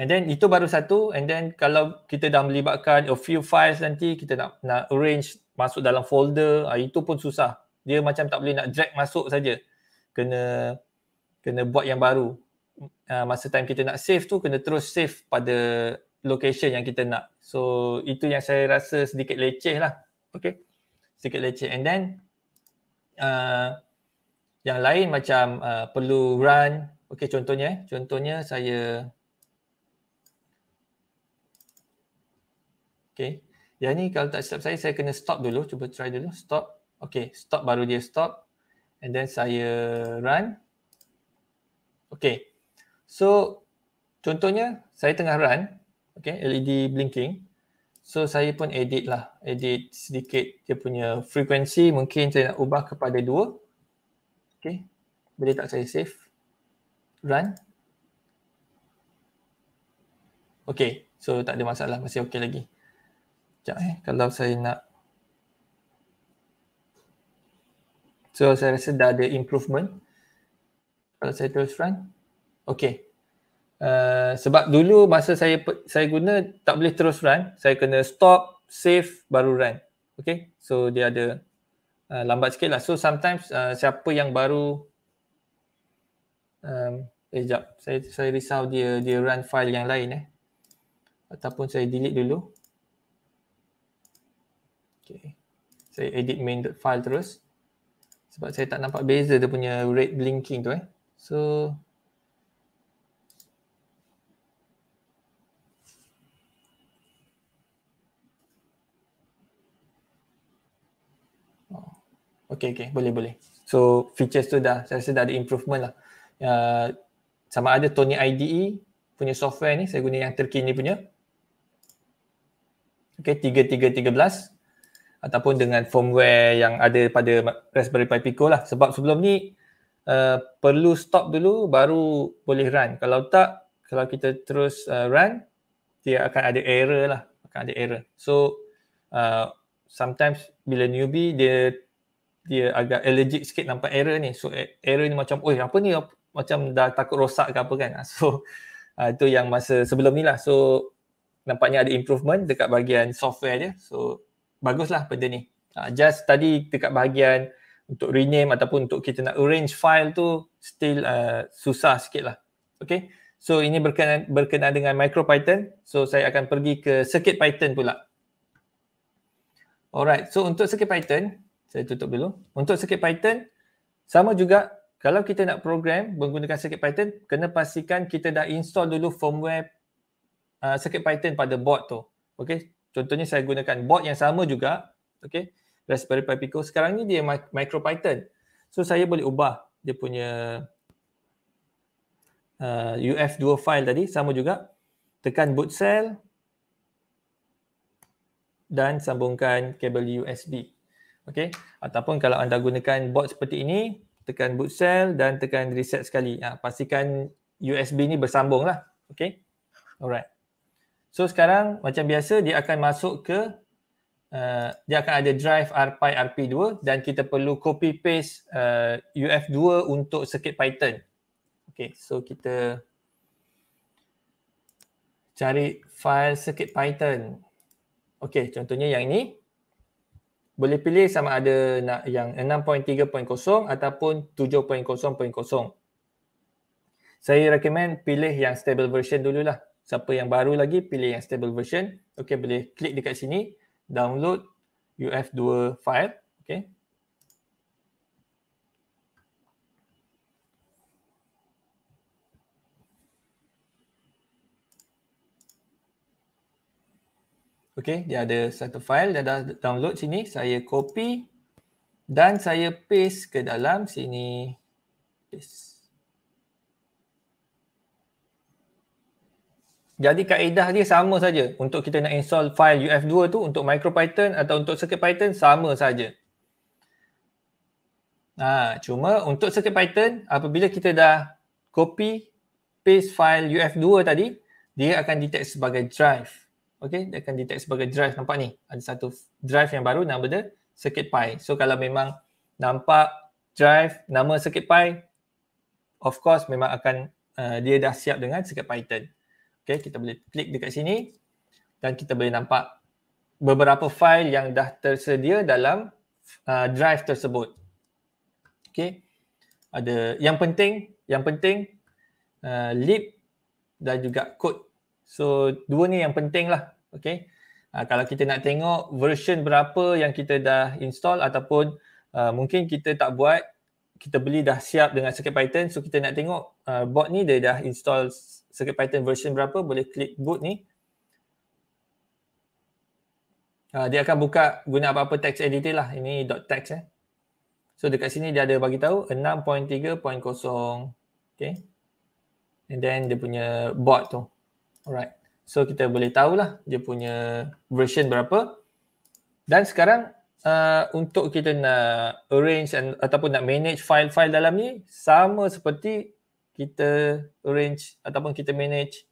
and then itu baru satu and then kalau kita dah melibatkan a few files nanti kita nak nak arrange masuk dalam folder ha, itu pun susah dia macam tak boleh nak drag masuk saja kena kena buat yang baru uh, masa time kita nak save tu kena terus save pada location yang kita nak. So itu yang saya rasa sedikit leceh lah. Okay. Sedikit leceh. And then uh, yang lain macam uh, perlu run. Okay contohnya eh. Contohnya saya Okay. Yang ni kalau tak silap saya, saya kena stop dulu. Cuba try dulu. Stop. Okay. Stop baru dia stop. And then saya run. Okay. So contohnya saya tengah run, okay, LED blinking. So saya pun edit lah, edit sedikit dia punya frequency mungkin saya nak ubah kepada dua. Okay, boleh tak saya save, run. Okay, so tak ada masalah, masih okay lagi. Sekejap eh, kalau saya nak So saya rasa dah ada improvement Kalau saya terus run Okay. Uh, sebab dulu masa saya saya guna tak boleh terus run. Saya kena stop, save, baru run. Okay. So dia ada uh, lambat sikit lah. So sometimes uh, siapa yang baru um, eh sekejap. Saya, saya risau dia dia run file yang lain eh. Ataupun saya delete dulu. Okay. Saya edit main file terus. Sebab saya tak nampak beza dia punya rate blinking tu eh. So Okay, okay. Boleh, boleh. So, features tu dah, saya rasa dah ada improvement lah. Uh, sama ada Tony IDE punya software ni, saya guna yang terkini punya. Okay, 3.3.13 ataupun dengan firmware yang ada pada Raspberry Pi Pico lah. Sebab sebelum ni, uh, perlu stop dulu baru boleh run. Kalau tak, kalau kita terus uh, run, dia akan ada error lah. Akan ada error. So, uh, sometimes bila newbie, dia dia agak allergic sikit nampak error ni so e- error ni macam oi apa ni macam dah takut rosak ke apa kan so ah, itu yang masa sebelum ni lah so nampaknya ada improvement dekat bahagian software dia so baguslah benda ni uh, just tadi dekat bahagian untuk rename ataupun untuk kita nak arrange file tu still uh, susah sikit lah okay so ini berkenaan, berkenaan dengan micro python so saya akan pergi ke circuit python pula alright so untuk circuit python saya tutup dulu. Untuk circuit python sama juga kalau kita nak program menggunakan circuit python kena pastikan kita dah install dulu firmware uh, circuit python pada board tu. Okey. Contohnya saya gunakan board yang sama juga, okey. Raspberry Pi Pico sekarang ni dia micro python. So saya boleh ubah dia punya uh, UF2 file tadi sama juga. Tekan boot cell dan sambungkan kabel USB. Okey, ataupun kalau anda gunakan bot seperti ini, tekan boot cell dan tekan reset sekali. Ha, pastikan USB ni bersambung lah. Okey, alright. So sekarang macam biasa dia akan masuk ke Uh, dia akan ada drive RPy RP2 dan kita perlu copy paste uh, UF2 untuk circuit python. Okay, so kita cari file circuit python. Okay, contohnya yang ini boleh pilih sama ada nak yang 6.3.0 ataupun 7.0.0. Saya recommend pilih yang stable version dululah. Siapa yang baru lagi pilih yang stable version. Okey boleh klik dekat sini download UF2 file. Okey. Okay, dia ada satu file dah download sini. Saya copy dan saya paste ke dalam sini. Paste. Jadi kaedah dia sama saja untuk kita nak install file UF2 tu untuk MicroPython atau untuk CircuitPython sama saja. Ha, cuma untuk CircuitPython apabila kita dah copy paste file UF2 tadi dia akan detect sebagai drive okay, dia akan detect sebagai drive nampak ni ada satu drive yang baru nama dia circuit pi so kalau memang nampak drive nama circuit pi of course memang akan uh, dia dah siap dengan circuit python okay, kita boleh klik dekat sini dan kita boleh nampak beberapa file yang dah tersedia dalam uh, drive tersebut okay. ada yang penting yang penting uh, lib dan juga code So dua ni yang penting lah. Okay. Ha, kalau kita nak tengok version berapa yang kita dah install ataupun uh, mungkin kita tak buat kita beli dah siap dengan Circuit Python. So kita nak tengok uh, bot ni dia dah install Circuit Python version berapa boleh klik boot ni. Uh, dia akan buka guna apa-apa text editor lah. Ini .dot .text eh. So dekat sini dia ada bagi tahu 6.3.0. Okay. And then dia punya bot tu. Alright. So kita boleh tahulah dia punya version berapa. Dan sekarang uh, untuk kita nak arrange and, ataupun nak manage file-file dalam ni sama seperti kita arrange ataupun kita manage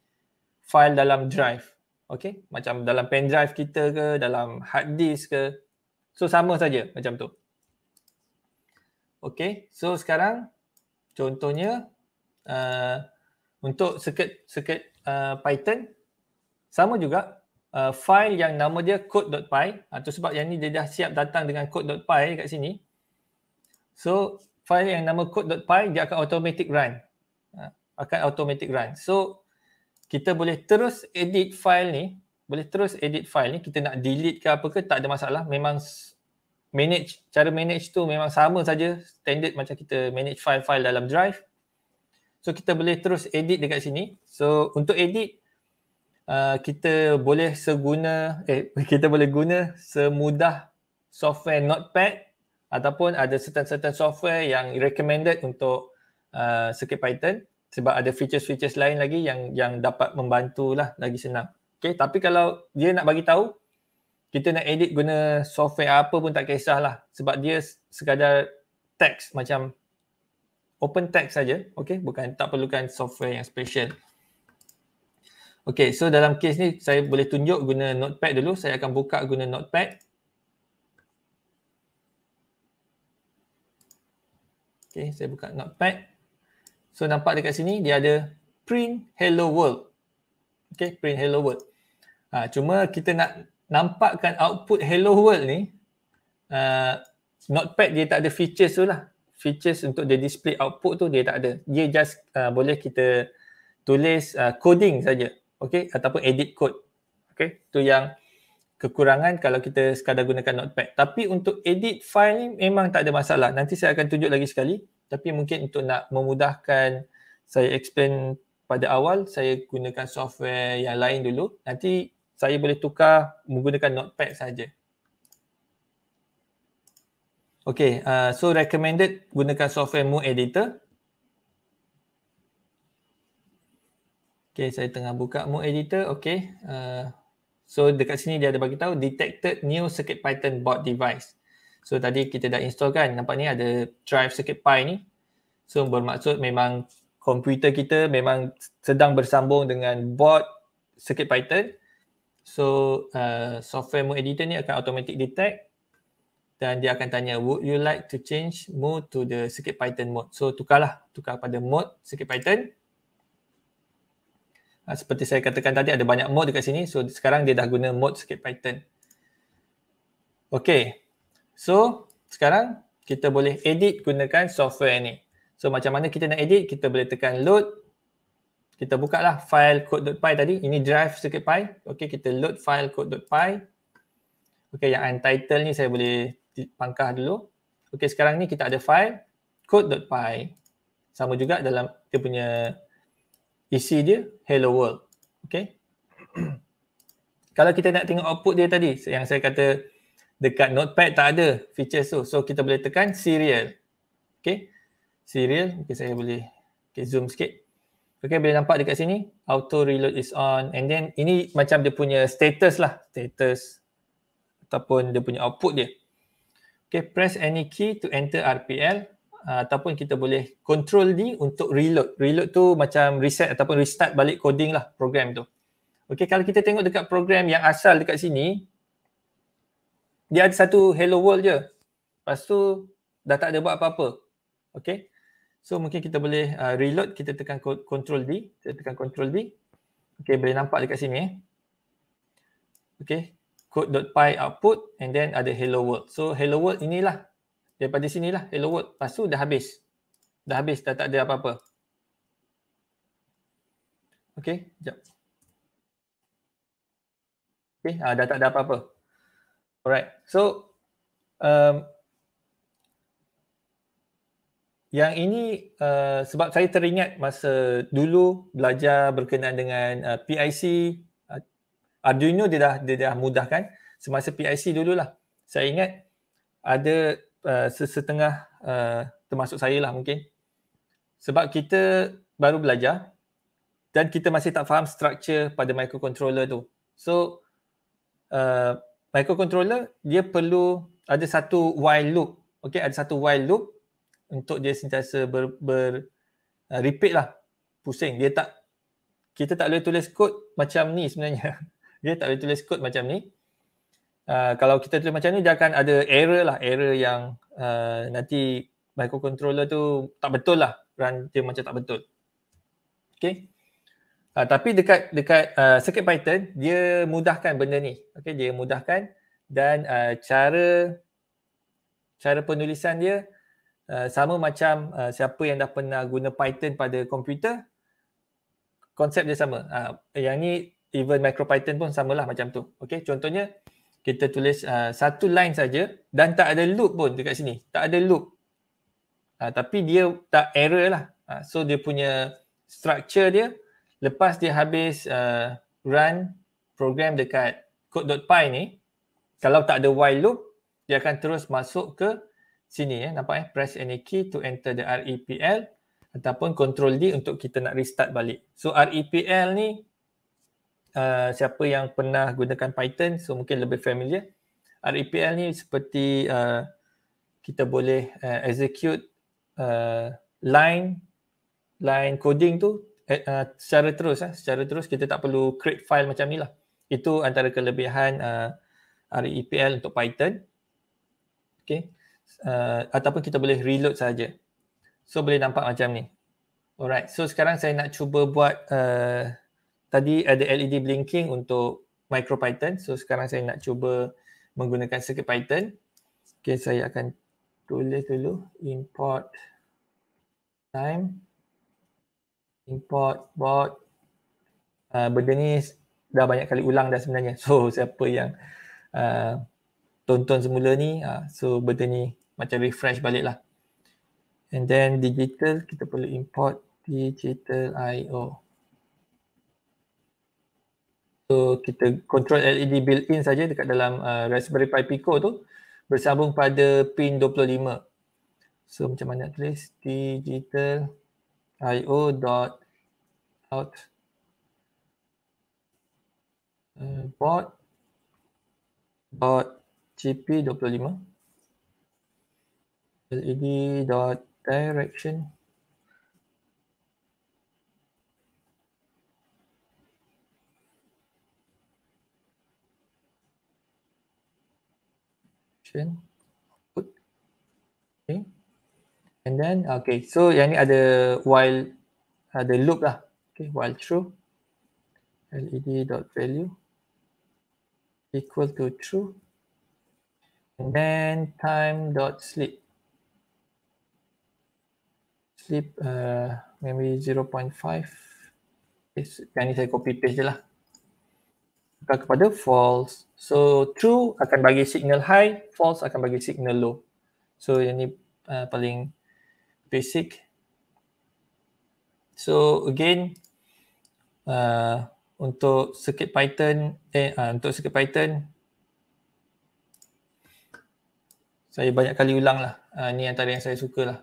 file dalam drive. Okay. Macam dalam pen drive kita ke, dalam hard disk ke. So sama saja macam tu. Okay. So sekarang contohnya uh, untuk circuit, circuit Uh, Python sama juga uh, file yang nama dia code.py atau ah, uh, sebab yang ni dia dah siap datang dengan code.py kat sini so file yang nama code.py dia akan automatic run uh, akan automatic run so kita boleh terus edit file ni boleh terus edit file ni kita nak delete ke apa ke tak ada masalah memang manage cara manage tu memang sama saja standard macam kita manage file-file dalam drive So kita boleh terus edit dekat sini. So untuk edit uh, kita boleh seguna eh kita boleh guna semudah software Notepad ataupun ada certain-certain software yang recommended untuk uh, Circuit Python sebab ada features-features lain lagi yang yang dapat membantulah lagi senang. Okay, tapi kalau dia nak bagi tahu kita nak edit guna software apa pun tak kisahlah sebab dia sekadar teks macam open text saja okey bukan tak perlukan software yang special okey so dalam case ni saya boleh tunjuk guna notepad dulu saya akan buka guna notepad okey saya buka notepad so nampak dekat sini dia ada print hello world okey print hello world ha, cuma kita nak nampakkan output hello world ni uh, notepad dia tak ada features tu lah features untuk dia display output tu dia tak ada. Dia just uh, boleh kita tulis uh, coding saja. Okay, ataupun edit code. Okay, tu yang kekurangan kalau kita sekadar gunakan notepad. Tapi untuk edit file ni memang tak ada masalah. Nanti saya akan tunjuk lagi sekali. Tapi mungkin untuk nak memudahkan saya explain pada awal, saya gunakan software yang lain dulu. Nanti saya boleh tukar menggunakan notepad saja. Okay, uh, so recommended gunakan software Mood Editor. Okay, saya tengah buka Mood Editor. Okay, uh, so dekat sini dia ada bagi tahu detected new circuit python board device. So tadi kita dah install kan, nampak ni ada drive circuit pi ni. So bermaksud memang komputer kita memang sedang bersambung dengan board circuit python. So uh, software Mood Editor ni akan automatic detect dan dia akan tanya would you like to change mode to the circuit python mode so tukarlah tukar pada mode circuit python ha, seperti saya katakan tadi ada banyak mode dekat sini so sekarang dia dah guna mode circuit python okey so sekarang kita boleh edit gunakan software ni so macam mana kita nak edit kita boleh tekan load kita buka lah file code.py tadi ini drive circuit py okey kita load file code.py Okay, yang untitled ni saya boleh pangkah dulu. Okey, sekarang ni kita ada file code.py. Sama juga dalam dia punya isi dia, hello world. Okey. Kalau kita nak tengok output dia tadi, yang saya kata dekat notepad tak ada features tu. So, kita boleh tekan serial. Okey. Serial. Okey, saya boleh okay, zoom sikit. Okey, boleh nampak dekat sini. Auto reload is on. And then, ini macam dia punya status lah. Status ataupun dia punya output dia. Okay, press any key to enter RPL uh, ataupun kita boleh control D untuk reload. Reload tu macam reset ataupun restart balik coding lah program tu. Okay, kalau kita tengok dekat program yang asal dekat sini, dia ada satu hello world je. Lepas tu dah tak ada buat apa-apa. Okay, so mungkin kita boleh uh, reload. Kita tekan control D. Kita tekan control D. Okay, boleh nampak dekat sini eh. Okay, code.py output and then ada hello world. So hello world inilah. Daripada sinilah hello world. Lepas tu dah habis. Dah habis dah tak ada apa-apa. Okay, jap. Okay, ah, dah tak ada apa-apa. Alright, so um, yang ini uh, sebab saya teringat masa dulu belajar berkenaan dengan uh, PIC, Arduino dia dah dia dah mudahkan semasa PIC dululah. Saya ingat ada uh, setengah uh, termasuk saya lah mungkin. Sebab kita baru belajar dan kita masih tak faham struktur pada microcontroller tu. So uh, microcontroller dia perlu ada satu while loop. Okay, ada satu while loop untuk dia sentiasa ber, ber uh, repeat lah. Pusing. Dia tak kita tak boleh tulis kod macam ni sebenarnya. dia tak boleh tulis kod macam ni. Uh, kalau kita tulis macam ni dia akan ada error lah, error yang uh, nanti microcontroller tu tak betul lah, run dia macam tak betul. Okay. Uh, tapi dekat dekat uh, circuit python dia mudahkan benda ni. Okay, dia mudahkan dan uh, cara cara penulisan dia uh, sama macam uh, siapa yang dah pernah guna python pada komputer konsep dia sama. Uh, yang ni even macro python pun samalah macam tu okey contohnya kita tulis uh, satu line saja dan tak ada loop pun dekat sini tak ada loop uh, tapi dia tak error lah uh, so dia punya structure dia lepas dia habis uh, run program dekat code.py ni kalau tak ada while loop dia akan terus masuk ke sini ya eh. nampak eh press any key to enter the repl ataupun control d untuk kita nak restart balik so repl ni Uh, siapa yang pernah gunakan Python so mungkin lebih familiar. REPL ni seperti uh, kita boleh uh, execute uh, line line coding tu eh, uh, secara terus uh, secara terus kita tak perlu create file macam ni lah. Itu antara kelebihan uh, REPL untuk Python. Okay. Uh, ataupun kita boleh reload saja. So boleh nampak macam ni. Alright, so sekarang saya nak cuba buat uh, tadi ada LED blinking untuk micro python so sekarang saya nak cuba menggunakan circuit python okey saya akan tulis dulu import time import bot uh, ah, benda ni dah banyak kali ulang dah sebenarnya so siapa yang uh, tonton semula ni uh, so benda ni macam refresh balik lah and then digital kita perlu import digital io So kita control LED built in saja dekat dalam uh, Raspberry Pi Pico tu bersambung pada pin 25. So macam mana tulis digital io dot out uh, port dot gp 25 led dot direction function output. Okay. And then okay, so yang ni ada while ada loop lah. Okay, while true led dot value equal to true and then time dot sleep sleep uh, maybe 0.5 yes, ni saya copy paste je lah akan kepada false. So true akan bagi signal high, false akan bagi signal low. So yang ni uh, paling basic. So again uh, untuk circuit python eh uh, untuk circuit python saya banyak kali ulang lah. Uh, ni antara yang saya suka lah.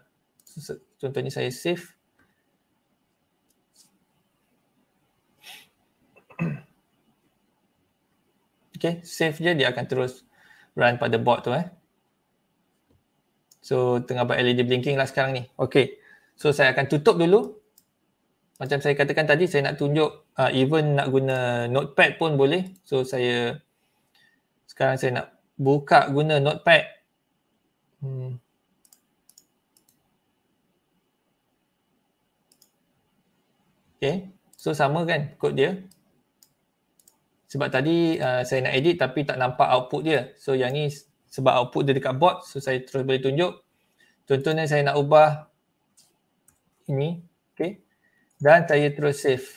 So, contohnya saya save. Okay, save je dia akan terus run pada board tu eh. So tengah buat LED blinking lah sekarang ni. Okay, so saya akan tutup dulu. Macam saya katakan tadi, saya nak tunjuk uh, even nak guna notepad pun boleh. So saya sekarang saya nak buka guna notepad. Hmm. Okay, so sama kan kod dia sebab tadi uh, saya nak edit tapi tak nampak output dia. So yang ni sebab output dia dekat bot, so saya terus boleh tunjuk. Contohnya saya nak ubah ini, okay? Dan saya terus save.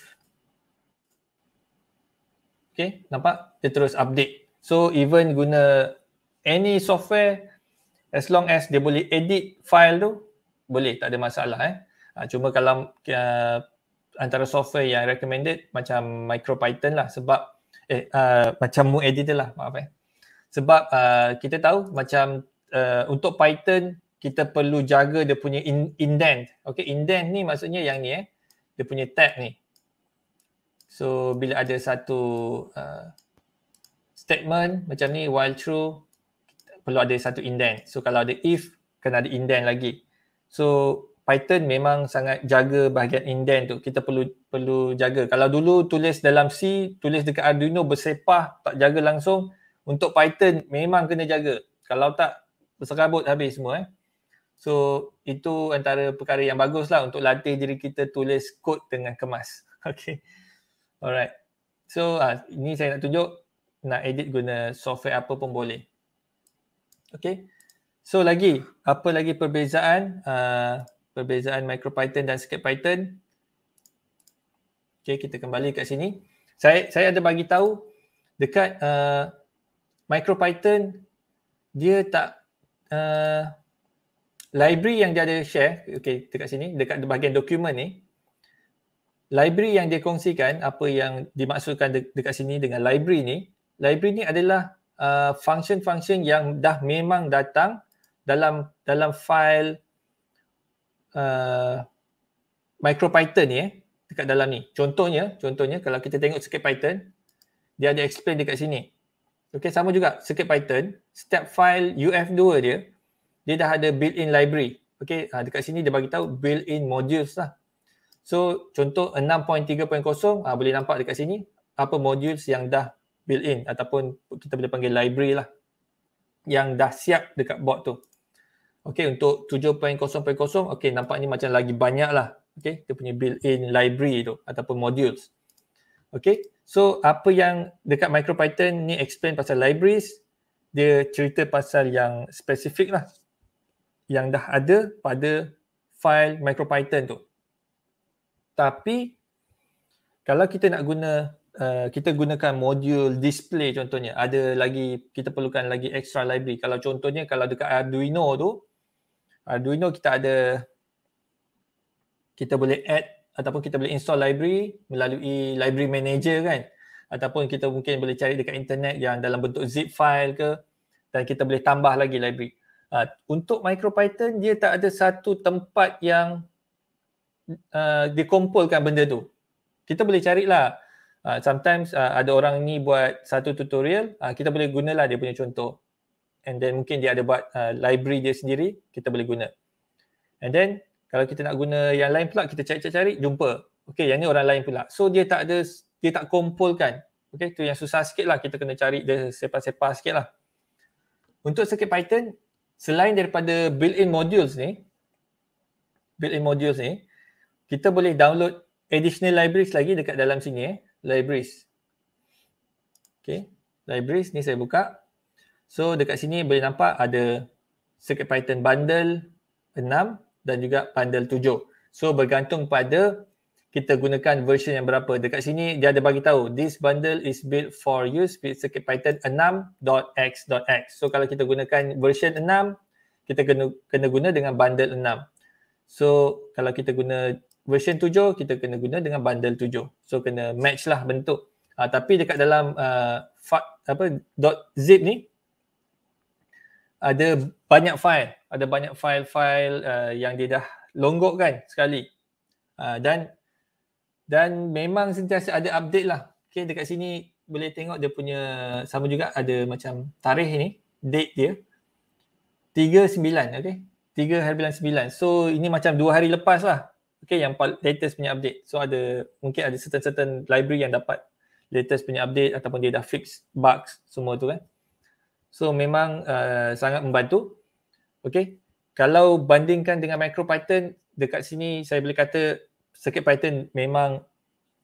okay? nampak? Dia terus update. So even guna any software as long as dia boleh edit file tu, boleh tak ada masalah eh. Uh, cuma kalau uh, antara software yang recommended macam MicroPython lah sebab eh, uh, macam mu editor lah maaf eh. Sebab uh, kita tahu macam uh, untuk Python kita perlu jaga dia punya in, indent. Okay indent ni maksudnya yang ni eh. Dia punya tab ni. So bila ada satu uh, statement macam ni while true perlu ada satu indent. So kalau ada if kena ada indent lagi. So Python memang sangat jaga bahagian indent tu kita perlu perlu jaga kalau dulu tulis dalam C tulis dekat Arduino bersepah tak jaga langsung untuk Python memang kena jaga kalau tak berserabut habis semua eh so itu antara perkara yang bagus lah untuk latih diri kita tulis kod dengan kemas okay alright so uh, ini saya nak tunjuk nak edit guna software apa pun boleh okay so lagi apa lagi perbezaan uh, perbezaan MicroPython dan SkeptPython. Okey, kita kembali kat sini. Saya saya ada bagi tahu dekat uh, MicroPython dia tak uh, library yang dia ada share, okey dekat sini, dekat bahagian dokumen ni. Library yang dia kongsikan, apa yang dimaksudkan de- dekat sini dengan library ni, library ni adalah uh, function-function yang dah memang datang dalam dalam file uh, micro python ni eh dekat dalam ni. Contohnya, contohnya kalau kita tengok circuit python dia ada explain dekat sini. Okey, sama juga circuit python, step file uf2 dia dia dah ada built-in library. Okey, ha, dekat sini dia bagi tahu built-in modules lah. So, contoh 6.3.0 ha, boleh nampak dekat sini apa modules yang dah built-in ataupun kita boleh panggil library lah yang dah siap dekat bot tu. Okay, untuk 7.0.0, okay, ni macam lagi banyak lah. Okay, kita punya built-in library tu ataupun modules. Okay, so apa yang dekat MicroPython ni explain pasal libraries, dia cerita pasal yang spesifik lah yang dah ada pada file MicroPython tu. Tapi kalau kita nak guna Uh, kita gunakan modul display contohnya ada lagi kita perlukan lagi extra library kalau contohnya kalau dekat Arduino tu Arduino uh, kita ada kita boleh add ataupun kita boleh install library melalui library manager kan ataupun kita mungkin boleh cari dekat internet yang dalam bentuk zip file ke dan kita boleh tambah lagi library. Uh, untuk MicroPython dia tak ada satu tempat yang uh, dikumpulkan benda tu. Kita boleh carilah. Uh, sometimes uh, ada orang ni buat satu tutorial, uh, kita boleh gunalah dia punya contoh and then mungkin dia ada buat uh, library dia sendiri kita boleh guna and then kalau kita nak guna yang lain pula kita cari-cari jumpa Okay, yang ni orang lain pula so dia tak ada dia tak kumpulkan Okay, tu yang susah sikit lah kita kena cari dia sepa-sepa sikit lah untuk circuit python selain daripada built-in modules ni built-in modules ni kita boleh download additional libraries lagi dekat dalam sini eh libraries Okay, libraries ni saya buka So dekat sini boleh nampak ada circuit python bundle 6 dan juga bundle 7. So bergantung pada kita gunakan version yang berapa. Dekat sini dia ada bagi tahu this bundle is built for use with circuit python 6.x.x. So kalau kita gunakan version 6, kita kena kena guna dengan bundle 6. So kalau kita guna version 7, kita kena guna dengan bundle 7. So kena match lah bentuk. Uh, tapi dekat dalam uh, fa- apa .zip ni ada banyak file ada banyak file-file uh, yang dia dah longgok kan sekali uh, dan dan memang sentiasa ada update lah okay, dekat sini boleh tengok dia punya sama juga ada macam tarikh ni date dia 3.9 okay 3.9 so ini macam 2 hari lepas lah okay yang latest punya update so ada mungkin ada certain-certain library yang dapat latest punya update ataupun dia dah fix bugs semua tu kan So memang uh, sangat membantu. Okay. Kalau bandingkan dengan micro Python, dekat sini saya boleh kata circuit Python memang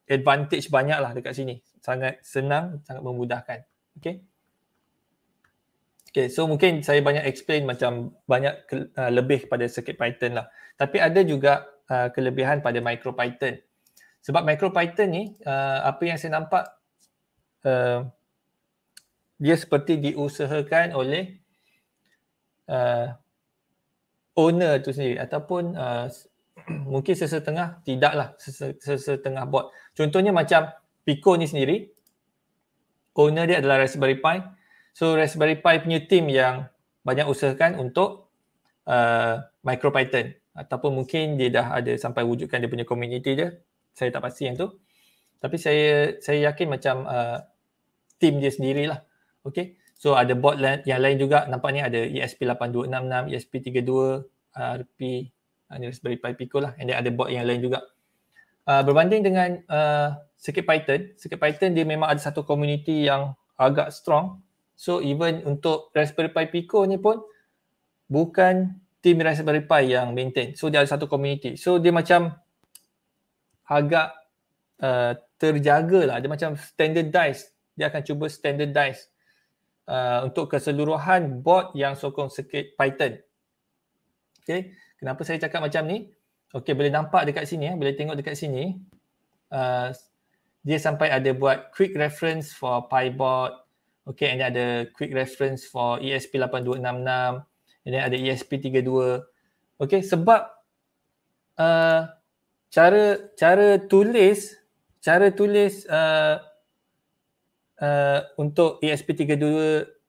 advantage banyaklah dekat sini. Sangat senang, sangat memudahkan. Okay. Okay, so mungkin saya banyak explain macam banyak ke, uh, lebih pada circuit Python lah. Tapi ada juga uh, kelebihan pada micro Python. Sebab micro Python ni, uh, apa yang saya nampak, uh, dia seperti diusahakan oleh uh, owner tu sendiri ataupun uh, mungkin sesetengah tidaklah sesetengah bot. Contohnya macam Pico ni sendiri owner dia adalah Raspberry Pi. So Raspberry Pi punya team yang banyak usahakan untuk uh, Python, ataupun mungkin dia dah ada sampai wujudkan dia punya community dia. Saya tak pasti yang tu. Tapi saya saya yakin macam uh, team dia sendirilah Okay. So ada bot yang lain juga. Nampak e e uh, ni ada ESP8266, ESP32, RP, Raspberry Pi Pico lah. And then ada bot yang lain juga. Uh, berbanding dengan uh, Circuit Python, Circuit Python dia memang ada satu community yang agak strong. So even untuk Raspberry Pi Pico ni pun bukan team Raspberry Pi yang maintain. So dia ada satu community. So dia macam agak uh, terjaga lah. Dia macam standardized. Dia akan cuba standardize uh, untuk keseluruhan bot yang sokong circuit Python. Okay, kenapa saya cakap macam ni? Okay, boleh nampak dekat sini, ya. boleh tengok dekat sini. Uh, dia sampai ada buat quick reference for PyBot. Okay, and ada quick reference for ESP8266. And then ada ESP32. Okay, sebab uh, cara cara tulis cara tulis uh, Uh, untuk ESP32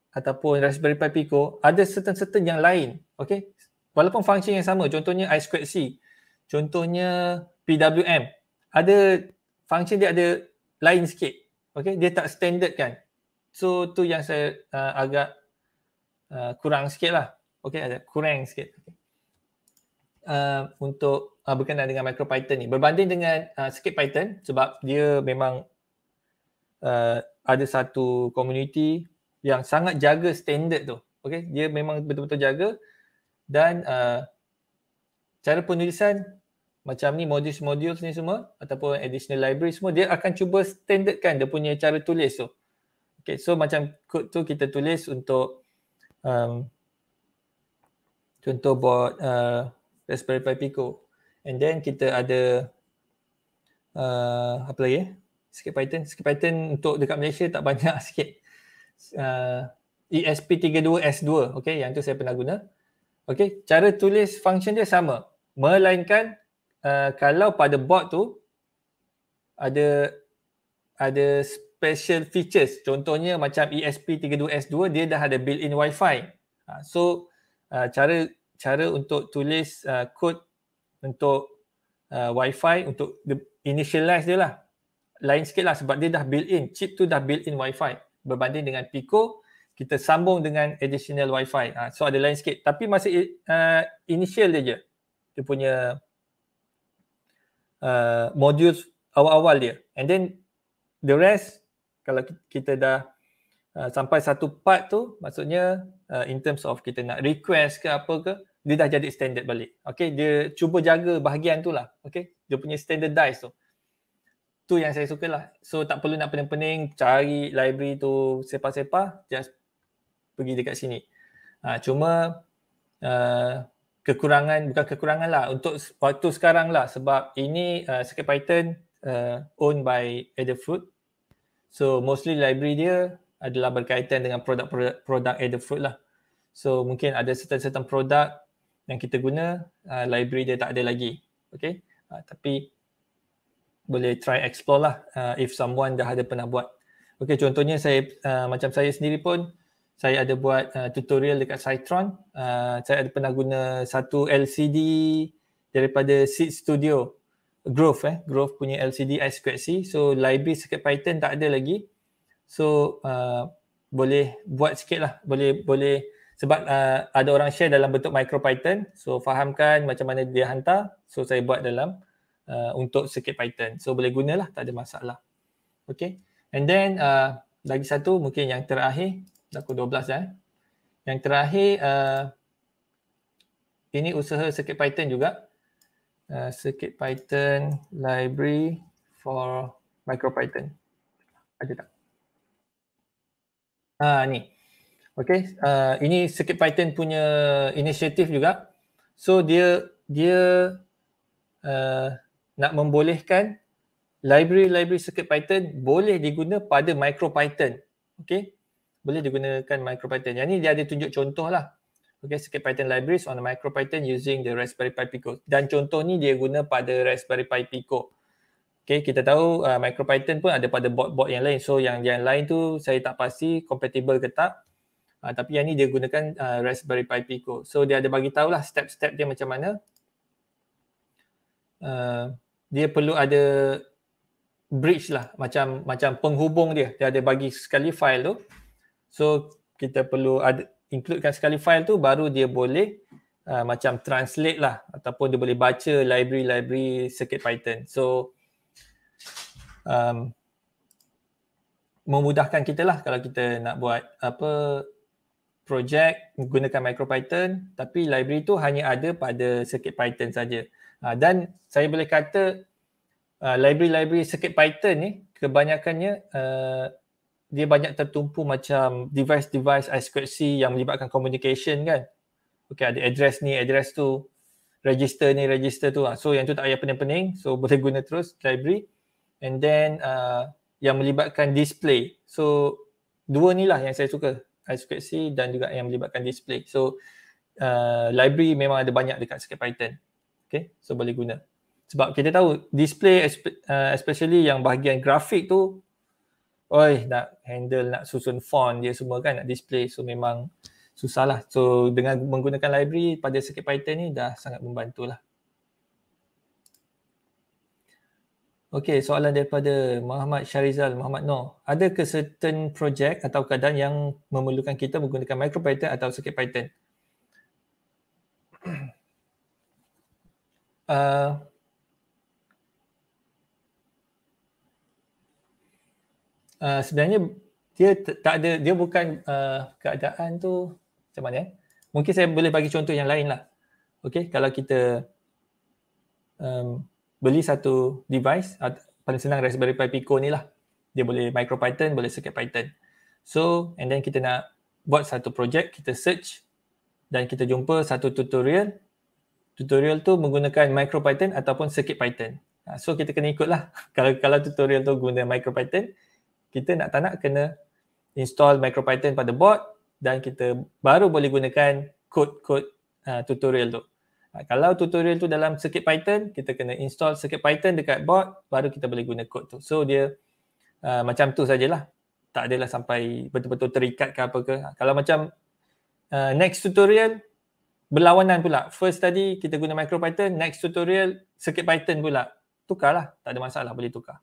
ataupun Raspberry Pi Pico ada certain-certain yang lain okey walaupun function yang sama contohnya I2C contohnya PWM ada function dia ada lain sikit okey dia tak standard kan so tu yang saya uh, agak uh, kurang sikit lah okey ada kurang sikit uh, untuk uh, berkenaan dengan micro python ni berbanding dengan uh, sikit python sebab dia memang uh, ada satu community yang sangat jaga standard tu. Okay, dia memang betul-betul jaga dan uh, cara penulisan macam ni modules-modules ni semua ataupun additional library semua dia akan cuba standardkan dia punya cara tulis tu. Okay, so macam kod tu kita tulis untuk um, contoh buat uh, Raspberry Pi Pico and then kita ada uh, apa lagi eh? Sikit Python. Sikit Python untuk dekat Malaysia tak banyak sikit. Uh, ESP32S2. Okay, yang tu saya pernah guna. Okay, cara tulis function dia sama. Melainkan uh, kalau pada board tu ada ada special features. Contohnya macam ESP32S2, dia dah ada built-in WiFi. Uh, so, uh, cara cara untuk tulis uh, code untuk uh, wi untuk initialize dia lah lain sikit lah sebab dia dah built in, chip tu dah built in WiFi berbanding dengan Pico kita sambung dengan additional WiFi, ha, so ada lain sikit tapi masih uh, initial dia je dia punya uh, eh, modul awal-awal dia and then the rest kalau kita dah uh, sampai satu part tu maksudnya uh, in terms of kita nak request ke apa ke dia dah jadi standard balik okay dia cuba jaga bahagian tu lah okay dia punya standardize tu tu yang saya suka lah. So tak perlu nak pening-pening cari library tu sepa-sepa just pergi dekat sini. Ha, cuma uh, kekurangan, bukan kekurangan lah untuk waktu sekarang lah sebab ini uh, Circuit Python uh, owned by Adafruit. So mostly library dia adalah berkaitan dengan produk-produk Adafruit lah. So mungkin ada certain-certain produk yang kita guna, uh, library dia tak ada lagi. Okay. Uh, tapi boleh try explore lah uh, if someone dah ada pernah buat. Okay contohnya saya uh, macam saya sendiri pun saya ada buat uh, tutorial dekat Citron. Uh, saya ada pernah guna satu LCD daripada Seed Studio Growth eh Growth punya LCD I2C. So library sikit Python tak ada lagi. So uh, boleh buat sikit lah boleh boleh sebab uh, ada orang share dalam bentuk micro python so fahamkan macam mana dia hantar so saya buat dalam Uh, untuk circuit python so boleh gunalah tak ada masalah Okay, and then uh, lagi satu mungkin yang terakhir dah pukul 12 dah yang terakhir uh, ini usaha circuit python juga uh, circuit python library for micropython ada tak ah uh, ni okay. uh, ini circuit python punya inisiatif juga so dia dia uh, nak membolehkan library-library circuit python boleh diguna pada micro python okey boleh digunakan micro python yang ni dia ada tunjuk contoh lah okey circuit python libraries on the micro python using the raspberry pi pico dan contoh ni dia guna pada raspberry pi pico okey kita tahu uh, micro python pun ada pada board-board yang lain so yang yang lain tu saya tak pasti compatible ke tak uh, tapi yang ni dia gunakan uh, raspberry pi pico so dia ada bagi tahulah step-step dia macam mana uh, dia perlu ada bridge lah macam macam penghubung dia dia ada bagi sekali file tu so kita perlu ada includekan sekali file tu baru dia boleh uh, macam translate lah ataupun dia boleh baca library library circuit python so um, memudahkan kita lah kalau kita nak buat apa project menggunakan micro python tapi library tu hanya ada pada circuit python saja Ha, dan saya boleh kata uh, library-library circuit python ni kebanyakannya uh, dia banyak tertumpu macam device-device I2C yang melibatkan communication kan okay ada address ni address tu register ni register tu so yang tu tak payah pening-pening so boleh guna terus library and then uh, yang melibatkan display so dua ni lah yang saya suka I2C dan juga yang melibatkan display so uh, library memang ada banyak dekat circuit python Okay, so boleh guna. Sebab kita tahu display uh, especially yang bahagian grafik tu oi nak handle nak susun font dia semua kan nak display so memang susah lah. So dengan menggunakan library pada circuit python ni dah sangat membantulah. Okay, soalan daripada Muhammad Syarizal, Muhammad Noor. Ada ke certain project atau keadaan yang memerlukan kita menggunakan MicroPython atau CircuitPython? Python? Uh, uh, sebenarnya dia tak ada, dia bukan uh, keadaan tu macam mana eh? Mungkin saya boleh bagi contoh yang lain lah. Okay, kalau kita um, beli satu device, uh, paling senang Raspberry Pi Pico ni lah. Dia boleh micro Python, boleh circuit Python. So, and then kita nak buat satu projek, kita search dan kita jumpa satu tutorial tutorial tu menggunakan MicroPython python ataupun CircuitPython, ha, so kita kena ikutlah kalau kalau tutorial tu guna MicroPython, kita nak tak nak kena install MicroPython pada board dan kita baru boleh gunakan kod-kod uh, ha, tutorial tu uh, kalau tutorial tu dalam CircuitPython, kita kena install CircuitPython dekat board baru kita boleh guna kod tu so dia uh, macam tu sajalah tak adalah sampai betul-betul terikat ke apa ke uh, kalau macam uh, next tutorial berlawanan pula. First tadi kita guna micro python, next tutorial circuit python pula. Tukarlah, tak ada masalah boleh tukar.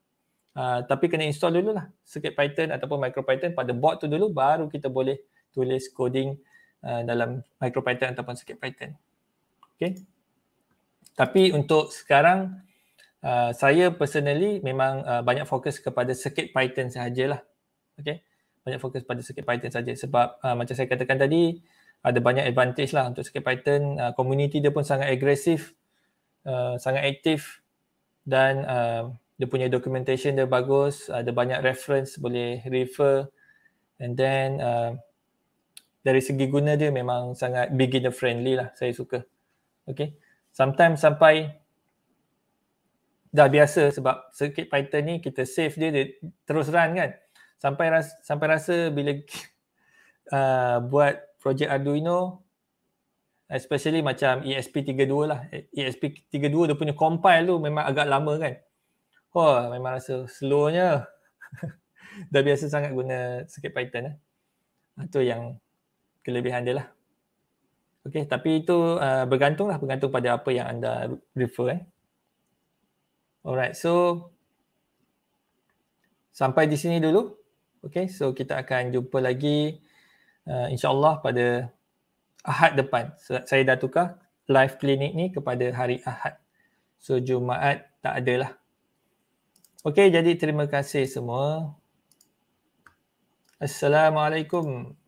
Uh, tapi kena install dulu lah circuit python ataupun micro python pada board tu dulu baru kita boleh tulis coding uh, dalam micro python ataupun circuit python. Okay. Tapi untuk sekarang uh, saya personally memang uh, banyak fokus kepada circuit python sahajalah. Okay. Banyak fokus pada circuit python saja sebab uh, macam saya katakan tadi ada banyak advantage lah untuk sakit Python. Uh, community dia pun sangat agresif, uh, sangat aktif dan uh, dia punya documentation dia bagus, ada banyak reference boleh refer and then uh, dari segi guna dia memang sangat beginner friendly lah, saya suka. Okay, sometimes sampai dah biasa sebab circuit python ni kita save dia, dia terus run kan sampai rasa, sampai rasa bila uh, buat projek Arduino especially macam ESP32 lah ESP32 dia punya compile tu memang agak lama kan oh, memang rasa slownya dah biasa sangat guna circuit python eh. Ah, tu yang kelebihan dia lah Okay, tapi itu uh, bergantung lah, bergantung pada apa yang anda refer eh. Alright, so sampai di sini dulu. Okay, so kita akan jumpa lagi uh, insyaallah pada Ahad depan saya dah tukar live klinik ni kepada hari Ahad. So Jumaat tak adalah. Okay jadi terima kasih semua. Assalamualaikum.